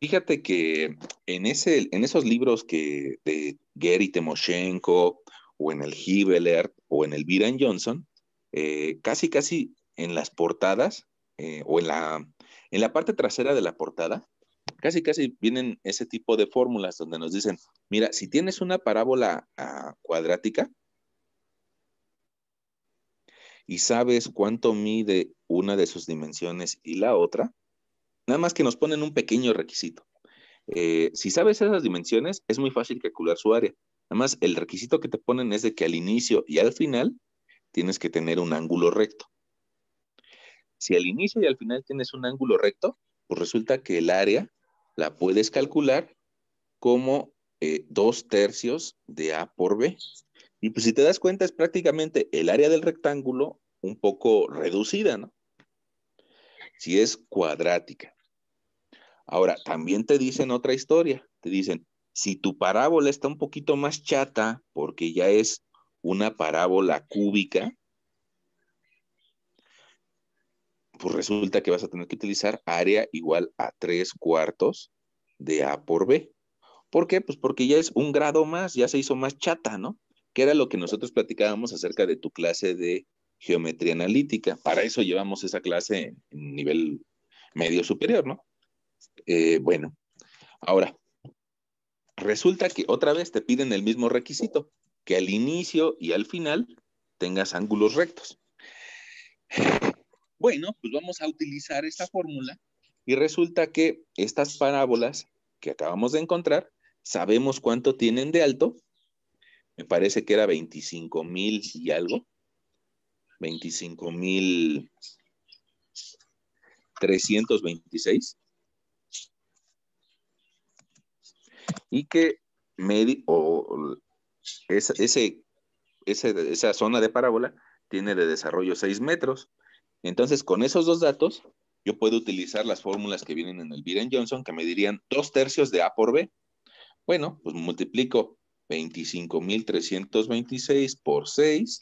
Fíjate que en, ese, en esos libros que de Gary Temoshenko o en el Hibeler o en el viran Johnson, eh, casi casi en las portadas eh, o en la, en la parte trasera de la portada casi, casi vienen ese tipo de fórmulas donde nos dicen, mira, si tienes una parábola ah, cuadrática y sabes cuánto mide una de sus dimensiones y la otra, nada más que nos ponen un pequeño requisito. Eh, si sabes esas dimensiones, es muy fácil calcular su área. Nada más, el requisito que te ponen es de que al inicio y al final tienes que tener un ángulo recto. Si al inicio y al final tienes un ángulo recto, pues resulta que el área la puedes calcular como eh, dos tercios de A por B. Y pues si te das cuenta, es prácticamente el área del rectángulo un poco reducida, ¿no? Si es cuadrática. Ahora, también te dicen otra historia. Te dicen, si tu parábola está un poquito más chata, porque ya es una parábola cúbica, pues resulta que vas a tener que utilizar área igual a tres cuartos de A por B. ¿Por qué? Pues porque ya es un grado más, ya se hizo más chata, ¿no? Que era lo que nosotros platicábamos acerca de tu clase de geometría analítica. Para eso llevamos esa clase en nivel medio superior, ¿no? Eh, bueno, ahora, resulta que otra vez te piden el mismo requisito, que al inicio y al final tengas ángulos rectos. Bueno, pues vamos a utilizar esta fórmula y resulta que estas parábolas que acabamos de encontrar, sabemos cuánto tienen de alto. Me parece que era 25 mil y algo. 25 mil 326. Y que ese, esa, esa zona de parábola tiene de desarrollo 6 metros. Entonces, con esos dos datos, yo puedo utilizar las fórmulas que vienen en el Biren Johnson, que me dirían dos tercios de A por B. Bueno, pues multiplico 25.326 por 6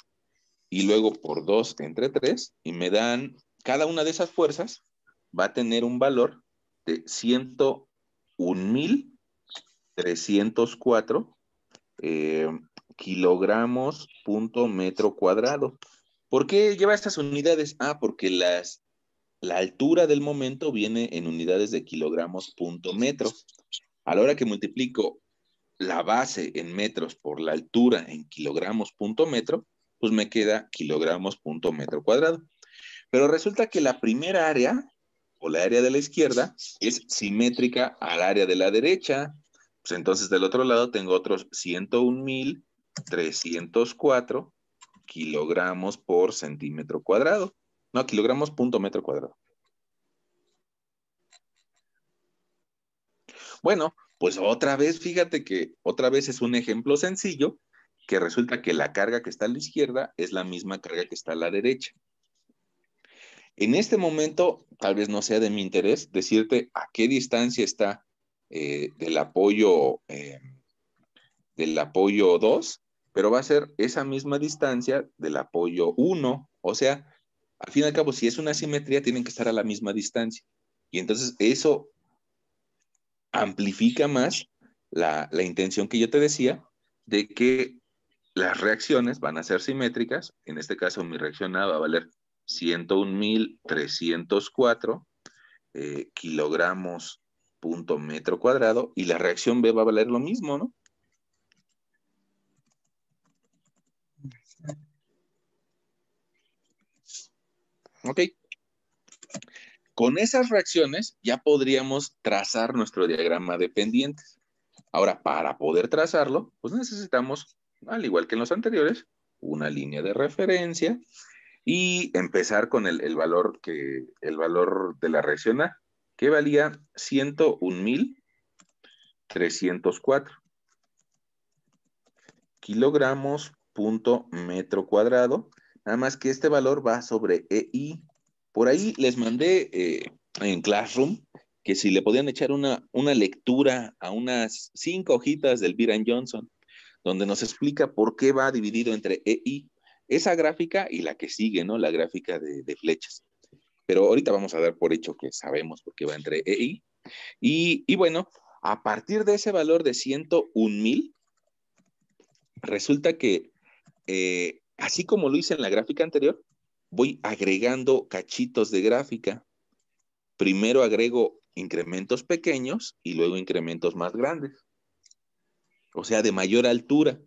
y luego por 2 entre 3 y me dan, cada una de esas fuerzas va a tener un valor de 101.304 eh, kilogramos punto metro cuadrado. ¿Por qué lleva estas unidades? Ah, porque las, la altura del momento viene en unidades de kilogramos punto metro. A la hora que multiplico la base en metros por la altura en kilogramos punto metro, pues me queda kilogramos punto metro cuadrado. Pero resulta que la primera área, o la área de la izquierda, es simétrica al área de la derecha. Pues entonces del otro lado tengo otros 101.304 kilogramos por centímetro cuadrado. No, kilogramos punto metro cuadrado. Bueno, pues otra vez, fíjate que otra vez es un ejemplo sencillo que resulta que la carga que está a la izquierda es la misma carga que está a la derecha. En este momento, tal vez no sea de mi interés decirte a qué distancia está eh, del apoyo eh, del apoyo 2 pero va a ser esa misma distancia del apoyo 1. O sea, al fin y al cabo, si es una simetría, tienen que estar a la misma distancia. Y entonces eso amplifica más la, intención que yo te decía de que las reacciones van a ser simétricas. En este caso, mi reacción A va a valer 101.304 eh, kilogramos punto metro cuadrado y la reacción B va a valer lo mismo, ¿no? Ok. Con esas reacciones ya podríamos trazar nuestro diagrama de pendientes. Ahora, para poder trazarlo, pues necesitamos, al igual que en los anteriores, una línea de referencia y empezar con el, valor, que, el valor de la reacción A, que valía 101.304 kilogramos punto metro cuadrado Nada más que este valor va sobre EI. Por ahí les mandé eh, en Classroom que si le podían echar una, lectura a unas cinco hojitas del Biran Johnson, donde nos explica por qué va dividido entre EI, esa gráfica y la que sigue, ¿no? La gráfica de, flechas. Pero ahorita vamos a dar por hecho que sabemos por qué va entre EI. Y, bueno, a partir de ese valor de 101 mil, resulta que eh, Así como lo hice en la gráfica anterior, voy agregando cachitos de gráfica. Primero agrego incrementos pequeños y luego incrementos más grandes. O sea, de mayor altura.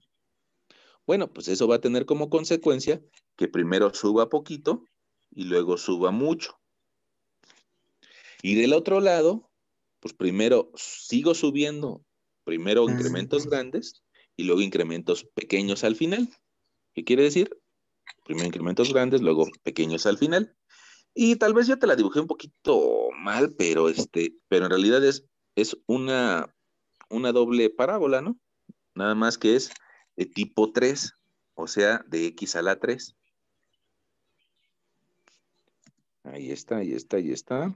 Bueno, pues eso va a tener como consecuencia que primero suba poquito y luego suba mucho. Y del otro lado, pues primero sigo subiendo, primero incrementos grandes y luego incrementos pequeños al final. ¿Qué quiere decir? Primero incrementos grandes, luego pequeños al final. Y tal vez yo te la dibujé un poquito mal, pero este, pero en realidad es, es una, una doble parábola, ¿no? Nada más que es de tipo 3, o sea, de x a la 3. Ahí está, ahí está, ahí está.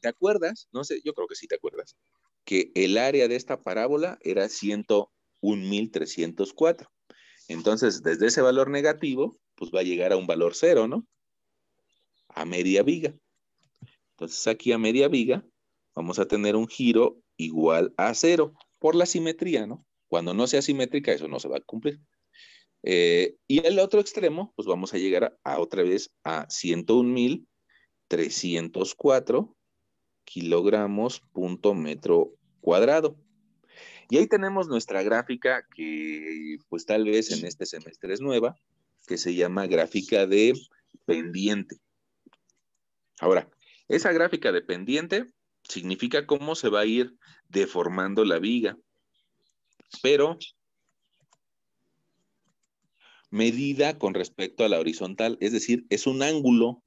¿Te acuerdas? No sé, yo creo que sí te acuerdas. Que el área de esta parábola era 100, 1.304. Entonces, desde ese valor negativo, pues va a llegar a un valor cero, ¿no? A media viga. Entonces, aquí a media viga vamos a tener un giro igual a cero por la simetría, ¿no? Cuando no sea simétrica, eso no se va a cumplir. Eh, y el otro extremo, pues vamos a llegar a, a otra vez a 101.304 kilogramos punto metro cuadrado. Y ahí tenemos nuestra gráfica que pues tal vez en este semestre es nueva, que se llama gráfica de pendiente. Ahora, esa gráfica de pendiente significa cómo se va a ir deformando la viga. Pero medida con respecto a la horizontal, es decir, es un ángulo.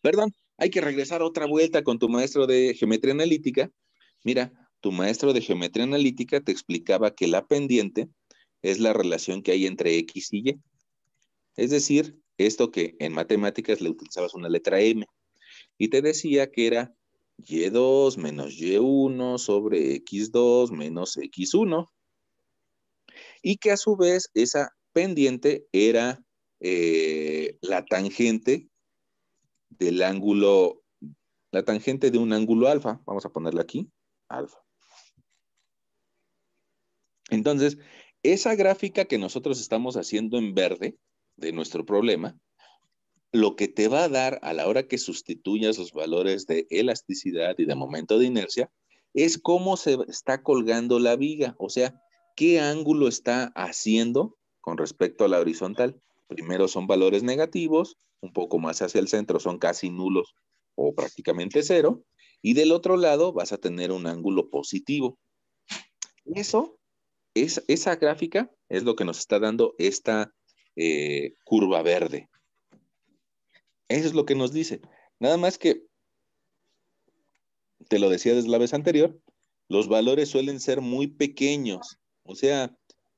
Perdón, hay que regresar otra vuelta con tu maestro de geometría analítica. Mira, tu maestro de geometría analítica te explicaba que la pendiente es la relación que hay entre X y Y. Es decir, esto que en matemáticas le utilizabas una letra M y te decía que era Y2 menos Y1 sobre X2 menos X1 y que a su vez esa pendiente era eh, la tangente del ángulo, la tangente de un ángulo alfa, vamos a ponerla aquí, alfa. Entonces, esa gráfica que nosotros estamos haciendo en verde de nuestro problema, lo que te va a dar a la hora que sustituyas los valores de elasticidad y de momento de inercia es cómo se está colgando la viga, o sea, qué ángulo está haciendo con respecto a la horizontal. Primero son valores negativos, un poco más hacia el centro son casi nulos o prácticamente cero, y del otro lado vas a tener un ángulo positivo. Eso esa gráfica es lo que nos está dando esta eh, curva verde. Eso es lo que nos dice. Nada más que, te lo decía desde la vez anterior, los valores suelen ser muy pequeños. O sea,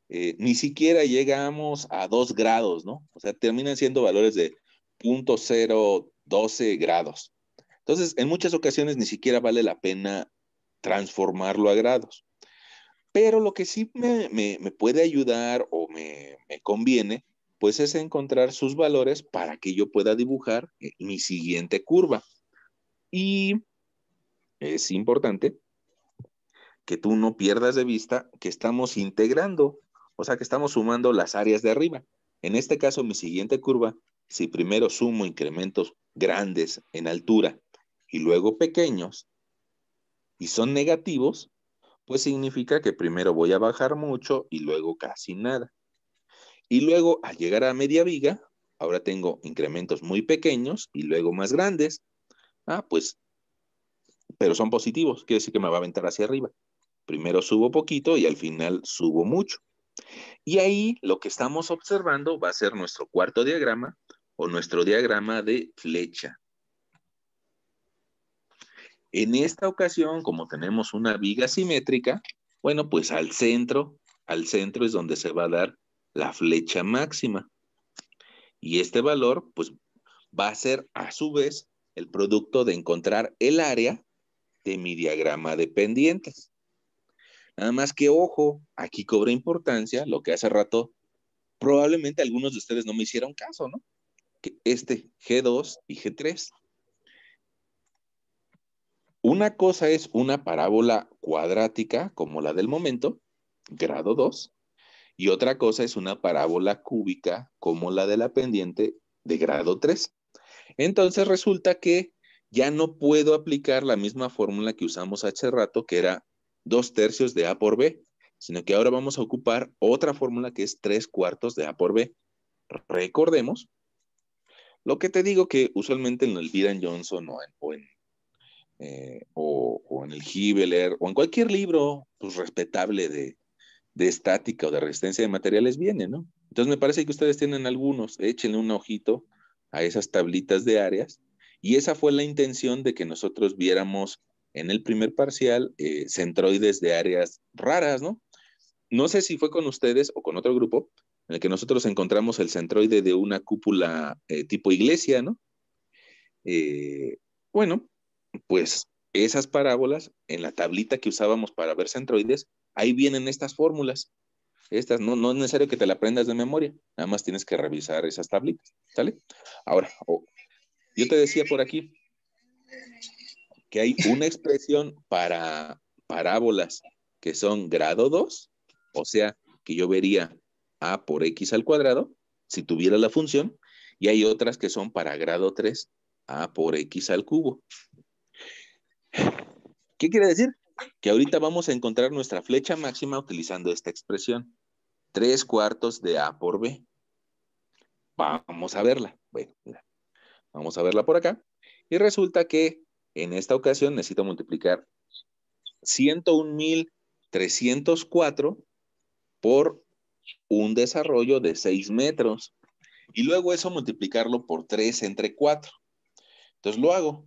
eh, ni siquiera llegamos a 2 grados, ¿no? O sea, terminan siendo valores de 0.012 grados. Entonces, en muchas ocasiones ni siquiera vale la pena transformarlo a grados. Pero lo que sí me, puede ayudar o me, me, conviene, pues es encontrar sus valores para que yo pueda dibujar eh, mi siguiente curva. Y es importante que tú no pierdas de vista que estamos integrando, o sea, que estamos sumando las áreas de arriba. En este caso, mi siguiente curva, si primero sumo incrementos grandes en altura y luego pequeños, y son negativos, pues significa que primero voy a bajar mucho y luego casi nada. Y luego al llegar a media viga, ahora tengo incrementos muy pequeños y luego más grandes. Ah, pues, pero son positivos, quiere decir que me va a aventar hacia arriba. Primero subo poquito y al final subo mucho. Y ahí lo que estamos observando va a ser nuestro cuarto diagrama o nuestro diagrama de flecha. En esta ocasión, como tenemos una viga simétrica, bueno, pues al centro, al centro es donde se va a dar la flecha máxima. Y este valor, pues, va a ser a su vez el producto de encontrar el área de mi diagrama de pendientes. Nada más que, ojo, aquí cobra importancia lo que hace rato, probablemente algunos de ustedes no me hicieron caso, ¿no? Que este G2 y G3 una cosa es una parábola cuadrática, como la del momento, grado 2, y otra cosa es una parábola cúbica, como la de la pendiente, de grado 3. Entonces resulta que ya no puedo aplicar la misma fórmula que usamos hace rato, que era 2 tercios de A por B, sino que ahora vamos a ocupar otra fórmula que es 3 cuartos de A por B. Recordemos, lo que te digo que usualmente en el Johnson o o en eh, o, en el Hibeler, o en cualquier libro pues, respetable de, estática o de resistencia de materiales viene, ¿no? Entonces me parece que ustedes tienen algunos, échenle un ojito a esas tablitas de áreas, y esa fue la intención de que nosotros viéramos en el primer parcial eh, centroides de áreas raras, ¿no? No sé si fue con ustedes o con otro grupo en el que nosotros encontramos el centroide de una cúpula eh, tipo iglesia, ¿no? bueno, pues esas parábolas, en la tablita que usábamos para ver centroides, ahí vienen estas fórmulas. Estas, no, es necesario que te la aprendas de memoria, nada más tienes que revisar esas tablitas, ¿sale? Ahora, yo te decía por aquí que hay una expresión para parábolas que son grado 2, o sea, que yo vería a por x al cuadrado, si tuviera la función, y hay otras que son para grado 3, a por x al cubo, ¿Qué quiere decir? Que ahorita vamos a encontrar nuestra flecha máxima utilizando esta expresión. Tres cuartos de A por B. Vamos a verla. Bueno, mira. Vamos a verla por acá. Y resulta que en esta ocasión necesito multiplicar 101.304 por un desarrollo de 6 metros. Y luego eso multiplicarlo por 3 entre 4. Entonces lo hago.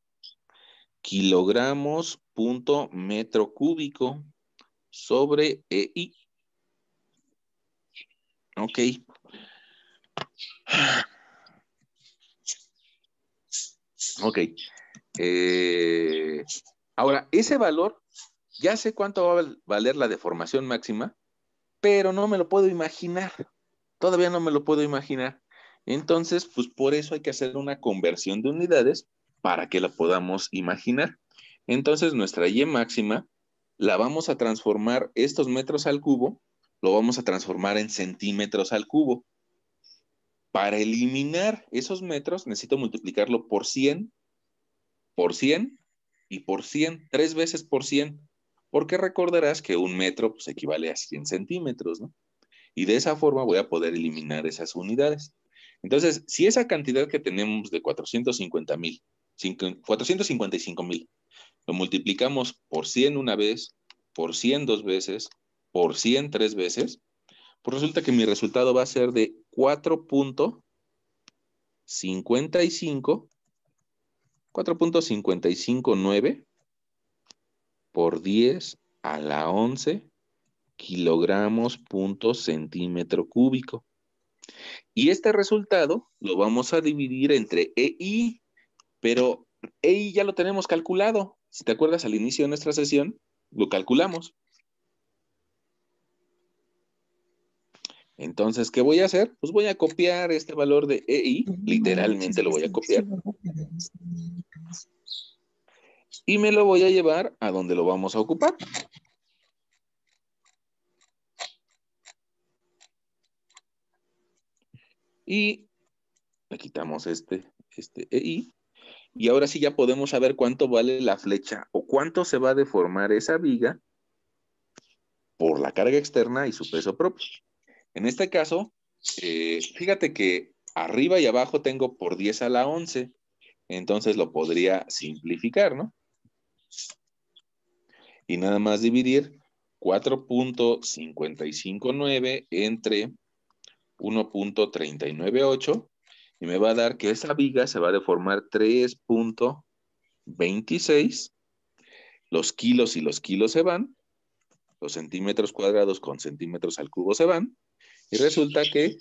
kilogramos punto metro cúbico sobre EI. Ok. Ok. Eh, ahora, ese valor, ya sé cuánto va a valer la deformación máxima, pero no me lo puedo imaginar. Todavía no me lo puedo imaginar. Entonces, pues por eso hay que hacer una conversión de unidades para que la podamos imaginar. Entonces nuestra Y máxima la vamos a transformar estos metros al cubo, lo vamos a transformar en centímetros al cubo. Para eliminar esos metros necesito multiplicarlo por 100, por 100 y por 100, tres veces por 100, porque recordarás que un metro pues, equivale a 100 centímetros, ¿no? Y de esa forma voy a poder eliminar esas unidades. Entonces, si esa cantidad que tenemos de 450 mil 455 mil. Lo multiplicamos por 100 una vez, por 100 dos veces, por 100 tres veces. Pues resulta que mi resultado va a ser de 4.55, 4.559 por 10 a la 11 kilogramos punto centímetro cúbico. Y este resultado lo vamos a dividir entre EI, pero EI ya lo tenemos calculado. Si te acuerdas al inicio de nuestra sesión, lo calculamos. Entonces, ¿qué voy a hacer? Pues voy a copiar este valor de EI, literalmente lo voy a copiar. Y me lo voy a llevar a donde lo vamos a ocupar. Y le quitamos este, este EI y ahora sí ya podemos saber cuánto vale la flecha o cuánto se va a deformar esa viga por la carga externa y su peso propio. En este caso, eh, fíjate que arriba y abajo tengo por 10 a la 11, entonces lo podría simplificar, ¿no? Y nada más dividir 4.559 entre 1.398 y me va a dar que esa viga se va a deformar 3.26. Los kilos y los kilos se van. Los centímetros cuadrados con centímetros al cubo se van. Y resulta que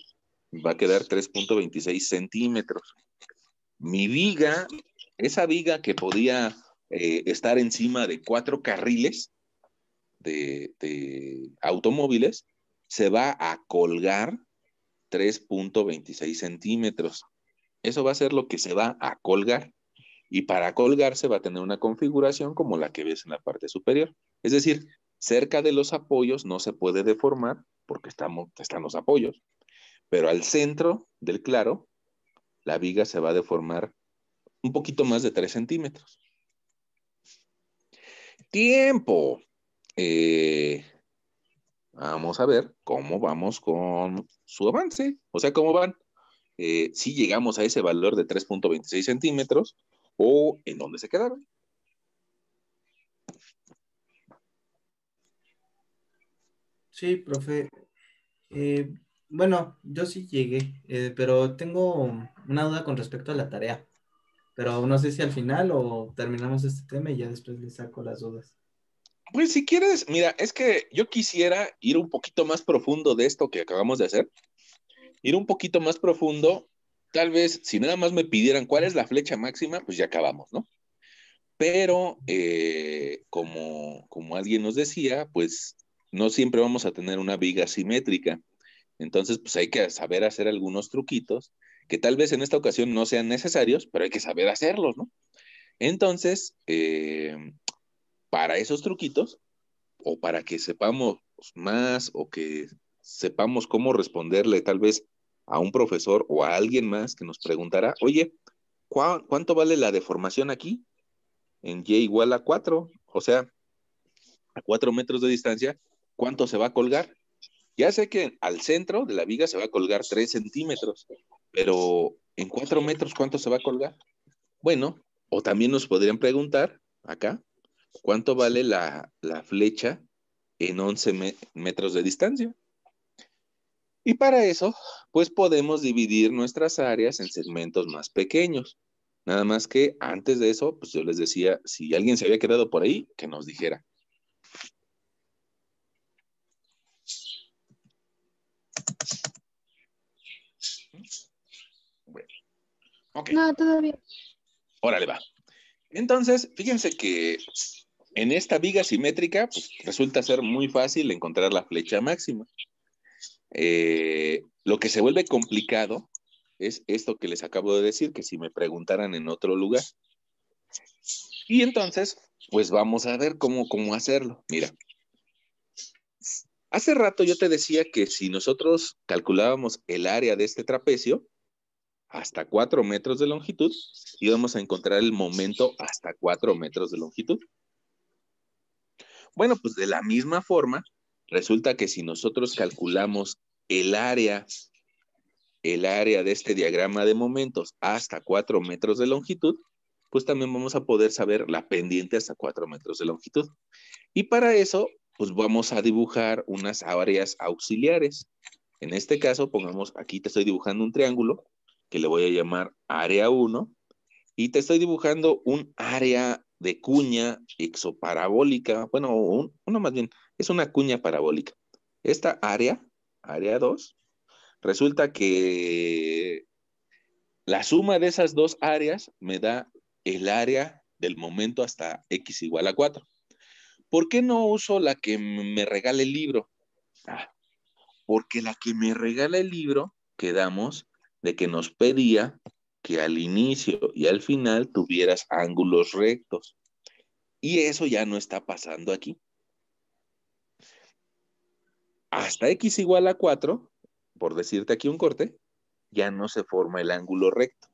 va a quedar 3.26 centímetros. Mi viga, esa viga que podía eh, estar encima de cuatro carriles de automóviles, se va a colgar 3.26 centímetros. Eso va a ser lo que se va a colgar. Y para colgarse va a tener una configuración como la que ves en la parte superior. Es decir, cerca de los apoyos no se puede deformar porque están los apoyos. Pero al centro del claro, la viga se va a deformar un poquito más de 3 centímetros. Tiempo. Eh, Vamos a ver cómo vamos con su avance, o sea, cómo van. Eh, si llegamos a ese valor de 3.26 centímetros o en dónde se quedaron. Sí, profe. Eh, bueno, yo sí llegué, eh, pero tengo una duda con respecto a la tarea. Pero no sé si al final o terminamos este tema y ya después le saco las dudas. Pues si quieres, mira, es que yo quisiera ir un poquito más profundo de esto que acabamos de hacer. Ir un poquito más profundo, tal vez si nada más me pidieran cuál es la flecha máxima, pues ya acabamos, ¿no? Pero eh, como, como alguien nos decía, pues no siempre vamos a tener una viga simétrica. Entonces, pues hay que saber hacer algunos truquitos que tal vez en esta ocasión no sean necesarios, pero hay que saber hacerlos, ¿no? Entonces, eh, para esos truquitos o para que sepamos más o que sepamos cómo responderle tal vez a un profesor o a alguien más que nos preguntará, oye, ¿cuánto vale la deformación aquí? En Y igual a 4, o sea, a 4 metros de distancia, ¿cuánto se va a colgar? Ya sé que al centro de la viga se va a colgar 3 centímetros, pero en 4 metros, ¿cuánto se va a colgar? Bueno, o también nos podrían preguntar acá, ¿Cuánto vale la, flecha en 11 metros de distancia? Y para eso, pues podemos dividir nuestras áreas en segmentos más pequeños. Nada más que antes de eso, pues yo les decía, si alguien se había quedado por ahí, que nos dijera. Bueno. Okay. No, todavía. Órale, va. Entonces, fíjense que en esta viga simétrica pues, resulta ser muy fácil encontrar la flecha máxima. Eh, lo que se vuelve complicado es esto que les acabo de decir, que si me preguntaran en otro lugar. Y entonces, pues vamos a ver cómo, cómo hacerlo. Mira, hace rato yo te decía que si nosotros calculábamos el área de este trapecio, hasta 4 metros de longitud, íbamos a encontrar el momento hasta 4 metros de longitud. Bueno, pues de la misma forma, resulta que si nosotros calculamos el área, el área de este diagrama de momentos hasta 4 metros de longitud, pues también vamos a poder saber la pendiente hasta 4 metros de longitud. Y para eso, pues vamos a dibujar unas áreas auxiliares. En este caso, pongamos, aquí te estoy dibujando un triángulo, que le voy a llamar área 1, y te estoy dibujando un área de cuña exoparabólica, bueno, uno más bien, es una cuña parabólica. Esta área, área 2, resulta que la suma de esas dos áreas me da el área del momento hasta x igual a 4. ¿Por qué no uso la que me regala el libro? Ah, porque la que me regala el libro, quedamos de que nos pedía que al inicio y al final tuvieras ángulos rectos. Y eso ya no está pasando aquí. Hasta x igual a 4, por decirte aquí un corte, ya no se forma el ángulo recto.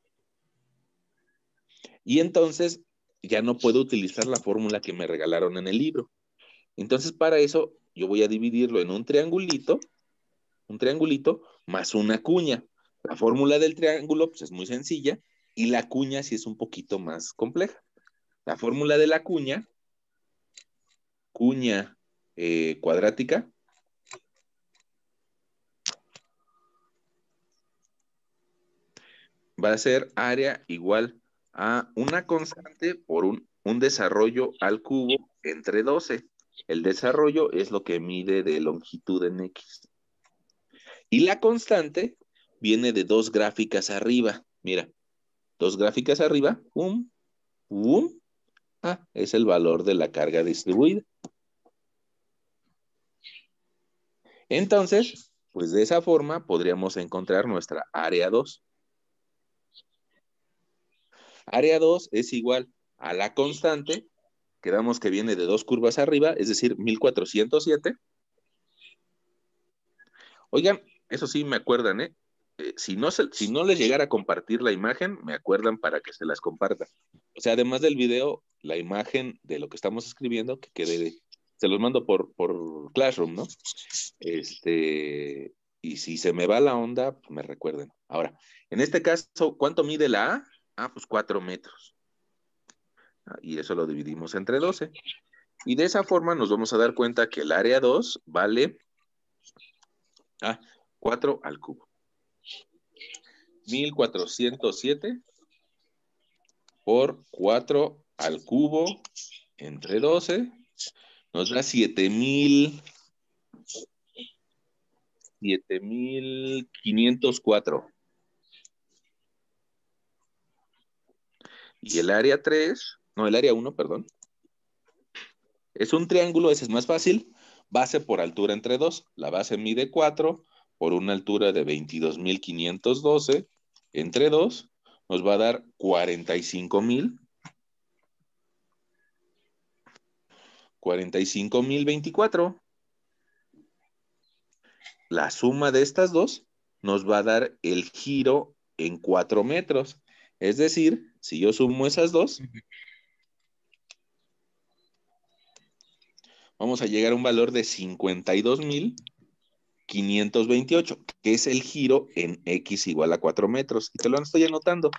Y entonces ya no puedo utilizar la fórmula que me regalaron en el libro. Entonces para eso yo voy a dividirlo en un triangulito, un triangulito más una cuña. La fórmula del triángulo pues, es muy sencilla y la cuña sí es un poquito más compleja. La fórmula de la cuña, cuña eh, cuadrática, va a ser área igual a una constante por un, un, desarrollo al cubo entre 12. El desarrollo es lo que mide de longitud en X. Y la constante viene de dos gráficas arriba. Mira, dos gráficas arriba, um, um, Ah, es el valor de la carga distribuida. Entonces, pues de esa forma podríamos encontrar nuestra área 2. Área 2 es igual a la constante, quedamos que viene de dos curvas arriba, es decir, 1407. Oigan, eso sí me acuerdan, ¿eh? Eh, si, no si no les llegara a compartir la imagen, me acuerdan para que se las comparta. O sea, además del video, la imagen de lo que estamos escribiendo, que quede, se los mando por, por Classroom, ¿no? Este, y si se me va la onda, pues me recuerden. Ahora, en este caso, ¿cuánto mide la A? Ah, pues 4 metros. Ah, y eso lo dividimos entre 12. Y de esa forma nos vamos a dar cuenta que el área 2 vale ah, 4 al cubo. 1407 por 4 al cubo entre 12 nos da 7000 7504. Y el área 3, no, el área 1, perdón. Es un triángulo, ese es más fácil. Base por altura entre 2. La base mide 4 por una altura de 22.512 entre 2 nos va a dar 45,000. 45,024. La suma de estas dos nos va a dar el giro en 4 metros. Es decir, si yo sumo esas dos, vamos a llegar a un valor de 52,000. 528, que es el giro en X igual a 4 metros. Y te lo estoy anotando.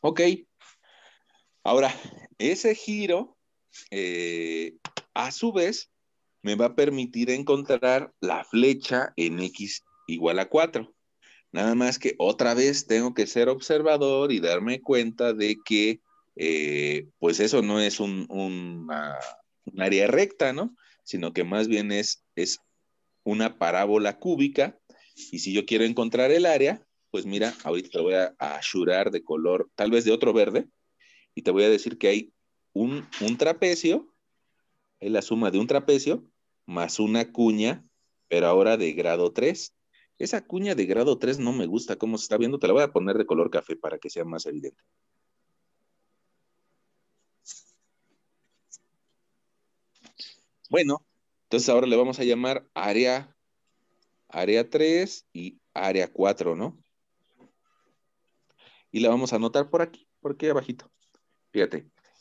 Ok. Ahora, ese giro eh, a su vez, me va a permitir encontrar la flecha en x igual a 4. Nada más que otra vez tengo que ser observador y darme cuenta de que, eh, pues eso no es un, un, área recta, ¿no? Sino que más bien es, es una parábola cúbica. Y si yo quiero encontrar el área, pues mira, ahorita te voy a, a de color, tal vez de otro verde, y te voy a decir que hay un, trapecio, es la suma de un trapecio más una cuña, pero ahora de grado 3. Esa cuña de grado 3 no me gusta cómo se está viendo, te la voy a poner de color café para que sea más evidente. Bueno, entonces ahora le vamos a llamar área, área 3 y área 4, ¿no? Y la vamos a anotar por aquí, porque abajito. Fíjate,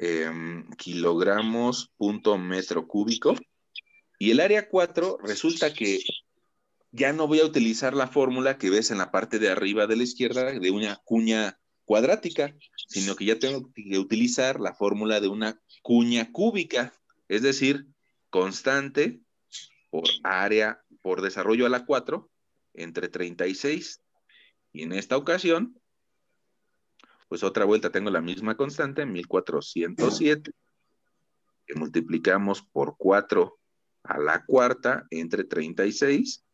Em, kilogramos punto metro cúbico. Y el área 4 resulta que ya no voy a utilizar la fórmula que ves en la parte de arriba de la izquierda de una cuña cuadrática, sino que ya tengo que utilizar la fórmula de una cuña cúbica, es decir, constante por área, por desarrollo a la 4, entre 36. Y en esta ocasión pues otra vuelta tengo la misma constante, 1407, que multiplicamos por 4 a la cuarta entre 36,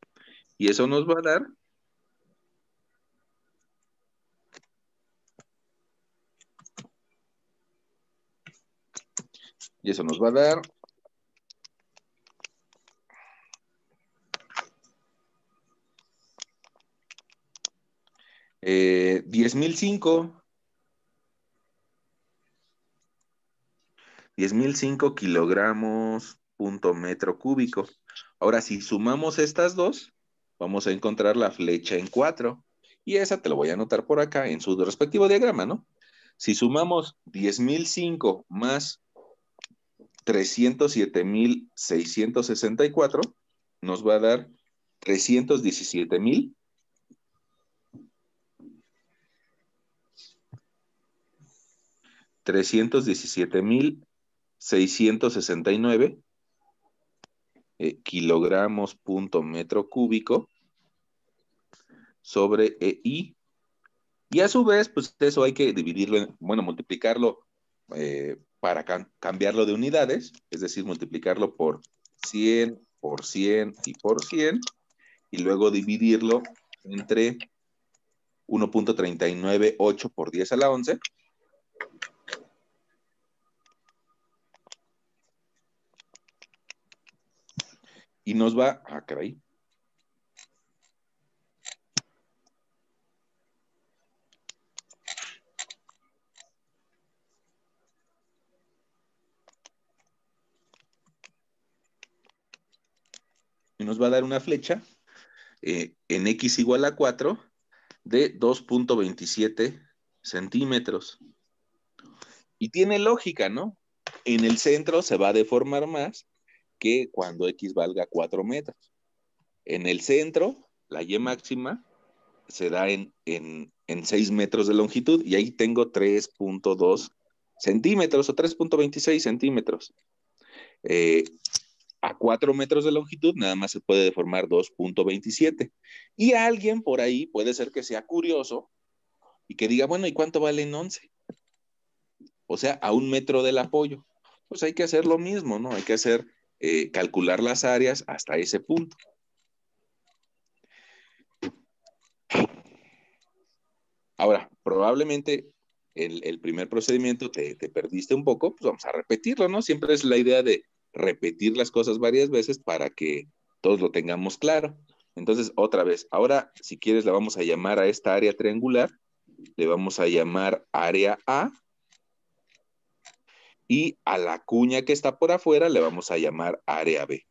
y eso nos va a dar Y eso nos va a dar Eh, 10.005. 10.005 kilogramos punto metro cúbico. Ahora, si sumamos estas dos, vamos a encontrar la flecha en 4. Y esa te lo voy a anotar por acá en su respectivo diagrama, ¿no? Si sumamos 10.005 más 307.664, nos va a dar 317.000. Trescientos 669 eh, kilogramos punto metro cúbico sobre EI. Eh, y a su vez, pues eso hay que dividirlo, bueno, multiplicarlo eh, para cambiarlo de unidades, es decir, multiplicarlo por 100, por 100 y por 100, y luego dividirlo entre 1.398 por 10 a la 11, y nos va a ah, Y nos va a dar una flecha eh, en x igual a 4 de 2.27 centímetros. Y tiene lógica, ¿no? En el centro se va a deformar más que cuando X valga 4 metros. En el centro, la Y máxima se da en, 6 metros de longitud y ahí tengo 3.2 centímetros o 3.26 centímetros. Eh, a 4 metros de longitud nada más se puede deformar 2.27. Y alguien por ahí puede ser que sea curioso y que diga, bueno, ¿y cuánto vale en 11? O sea, a un metro del apoyo. Pues hay que hacer lo mismo, ¿no? Hay que hacer eh, calcular las áreas hasta ese punto. Ahora, probablemente el, el primer procedimiento te, te, perdiste un poco, pues vamos a repetirlo, ¿no? Siempre es la idea de repetir las cosas varias veces para que todos lo tengamos claro. Entonces, otra vez, ahora si quieres la vamos a llamar a esta área triangular, le vamos a llamar área A y a la cuña que está por afuera le vamos a llamar área B.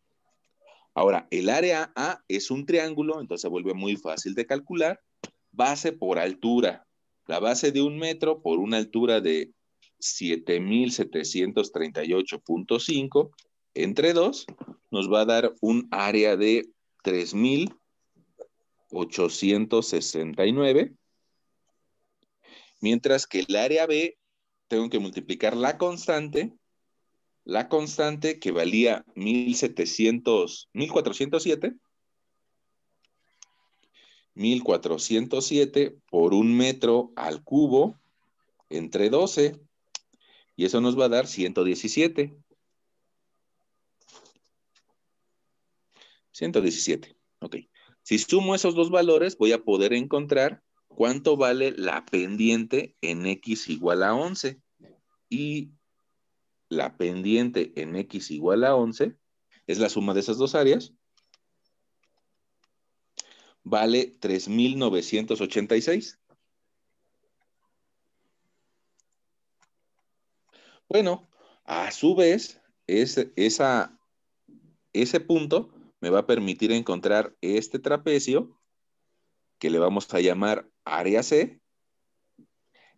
Ahora, el área A es un triángulo, entonces vuelve muy fácil de calcular. Base por altura. La base de un metro por una altura de 7,738.5 entre 2 nos va a dar un área de 3,869. Mientras que el área B tengo que multiplicar la constante, la constante que valía 1700, 1407, 1407 por un metro al cubo entre 12, y eso nos va a dar 117. 117, ok. Si sumo esos dos valores, voy a poder encontrar cuánto vale la pendiente en x igual a 11 y la pendiente en x igual a 11 es la suma de esas dos áreas, vale 3,986. Bueno, a su vez, ese punto me va a permitir encontrar este trapecio que le vamos a llamar área C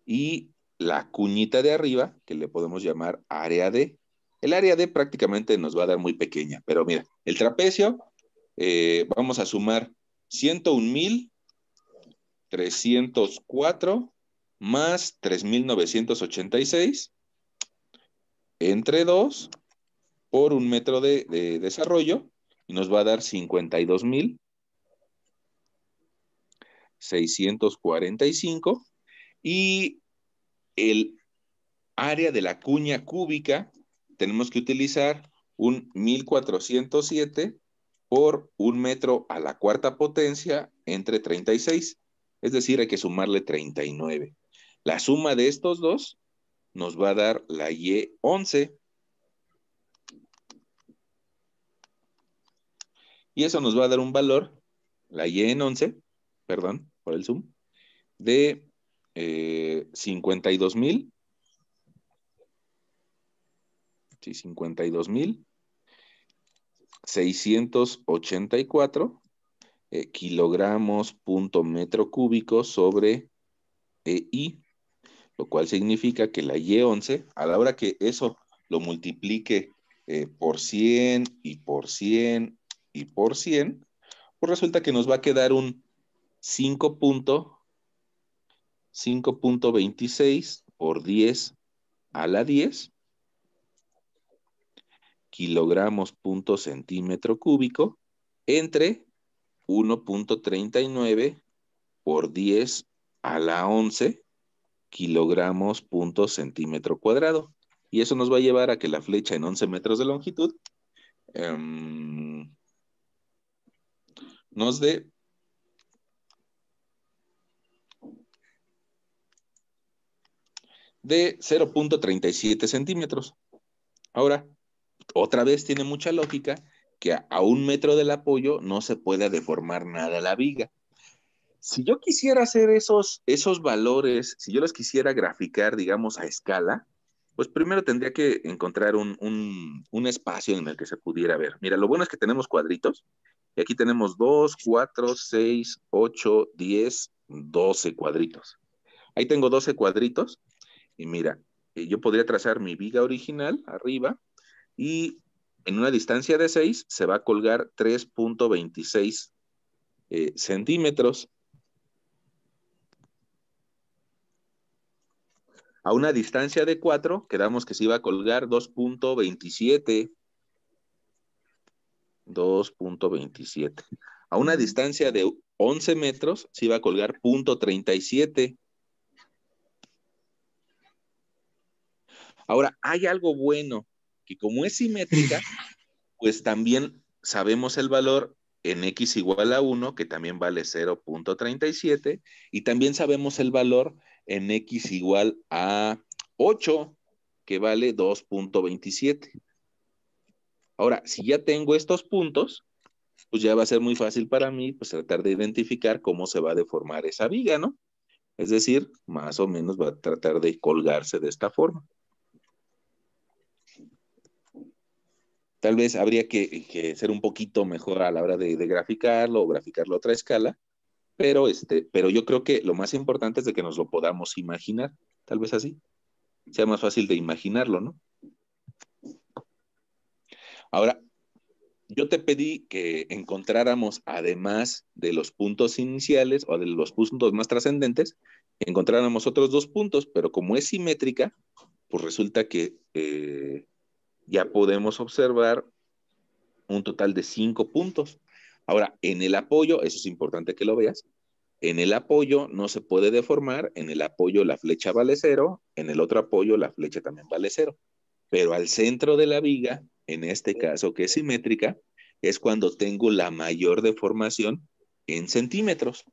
y la cuñita de arriba, que le podemos llamar área D. El área D prácticamente nos va a dar muy pequeña, pero mira, el trapecio, eh, vamos a sumar 101.304 más 3.986 entre 2 por un metro de, de, desarrollo y nos va a dar 52.645 y el área de la cuña cúbica, tenemos que utilizar un 1407 por un metro a la cuarta potencia entre 36. Es decir, hay que sumarle 39. La suma de estos dos nos va a dar la Y11. Y eso nos va a dar un valor, la Y en 11, perdón por el zoom, de 52 eh, mil. 52 mil. 684 eh, kilogramos punto metro cúbico sobre ...EI... Eh, lo cual significa que la Y11, a la hora que eso lo multiplique por 100 y por 100 y por 100, pues resulta que nos va a quedar un 5. 5.26 por 10 a la 10 kilogramos punto centímetro cúbico entre 1.39 por 10 a la 11 kilogramos punto centímetro cuadrado. Y eso nos va a llevar a que la flecha en 11 metros de longitud em, nos dé de 0.37 centímetros. Ahora, otra vez tiene mucha lógica que a, un metro del apoyo no se pueda deformar nada la viga. Si yo quisiera hacer esos, esos valores, si yo los quisiera graficar, digamos, a escala, pues primero tendría que encontrar un, un, espacio en el que se pudiera ver. Mira, lo bueno es que tenemos cuadritos. Y aquí tenemos 2, 4, 6, 8, 10, 12 cuadritos. Ahí tengo 12 cuadritos y mira, eh, yo podría trazar mi viga original arriba y en una distancia de 6 se va a colgar 3.26 eh, centímetros. A una distancia de 4 quedamos que se iba a colgar 2.27. 2.27. A una distancia de 11 metros se iba a colgar 0.37. Ahora, hay algo bueno, que como es simétrica, pues también sabemos el valor en x igual a 1, que también vale 0.37, y también sabemos el valor en x igual a 8, que vale 2.27. Ahora, si ya tengo estos puntos, pues ya va a ser muy fácil para mí pues tratar de identificar cómo se va a deformar esa viga, ¿no? Es decir, más o menos va a tratar de colgarse de esta forma. Tal vez habría que, ser un poquito mejor a la hora de, graficarlo o graficarlo a otra escala, pero, este, pero yo creo que lo más importante es de que nos lo podamos imaginar, tal vez así. Sea más fácil de imaginarlo, ¿no? Ahora, yo te pedí que encontráramos, además de los puntos iniciales o de los puntos más trascendentes, encontráramos otros dos puntos, pero como es simétrica, pues resulta que eh, ya podemos observar un total de cinco puntos. Ahora, en el apoyo, eso es importante que lo veas, en el apoyo no se puede deformar, en el apoyo la flecha vale cero, en el otro apoyo la flecha también vale cero. Pero al centro de la viga, en este caso que es simétrica, es cuando tengo la mayor deformación en centímetros.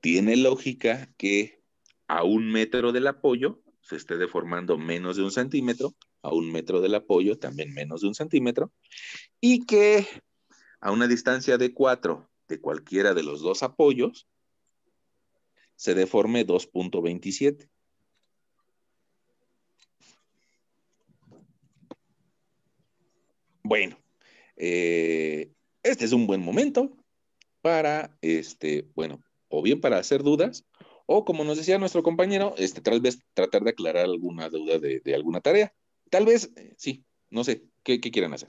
Tiene lógica que a un metro del apoyo se esté deformando menos de un centímetro a un metro del apoyo, también menos de un centímetro, y que a una distancia de 4 de cualquiera de los dos apoyos, se deforme 2.27. Bueno, eh, este es un buen momento para, este, bueno, o bien para hacer dudas, o como nos decía nuestro compañero, este, tal vez tratar de aclarar alguna duda de alguna tarea. Tal vez, eh, sí, no sé, ¿qué, quieren hacer?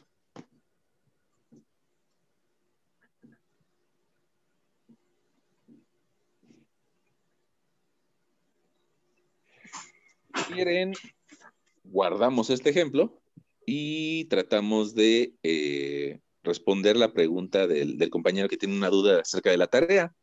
quieren, guardamos este ejemplo y tratamos de eh, responder la pregunta del compañero que tiene una duda acerca de la tarea.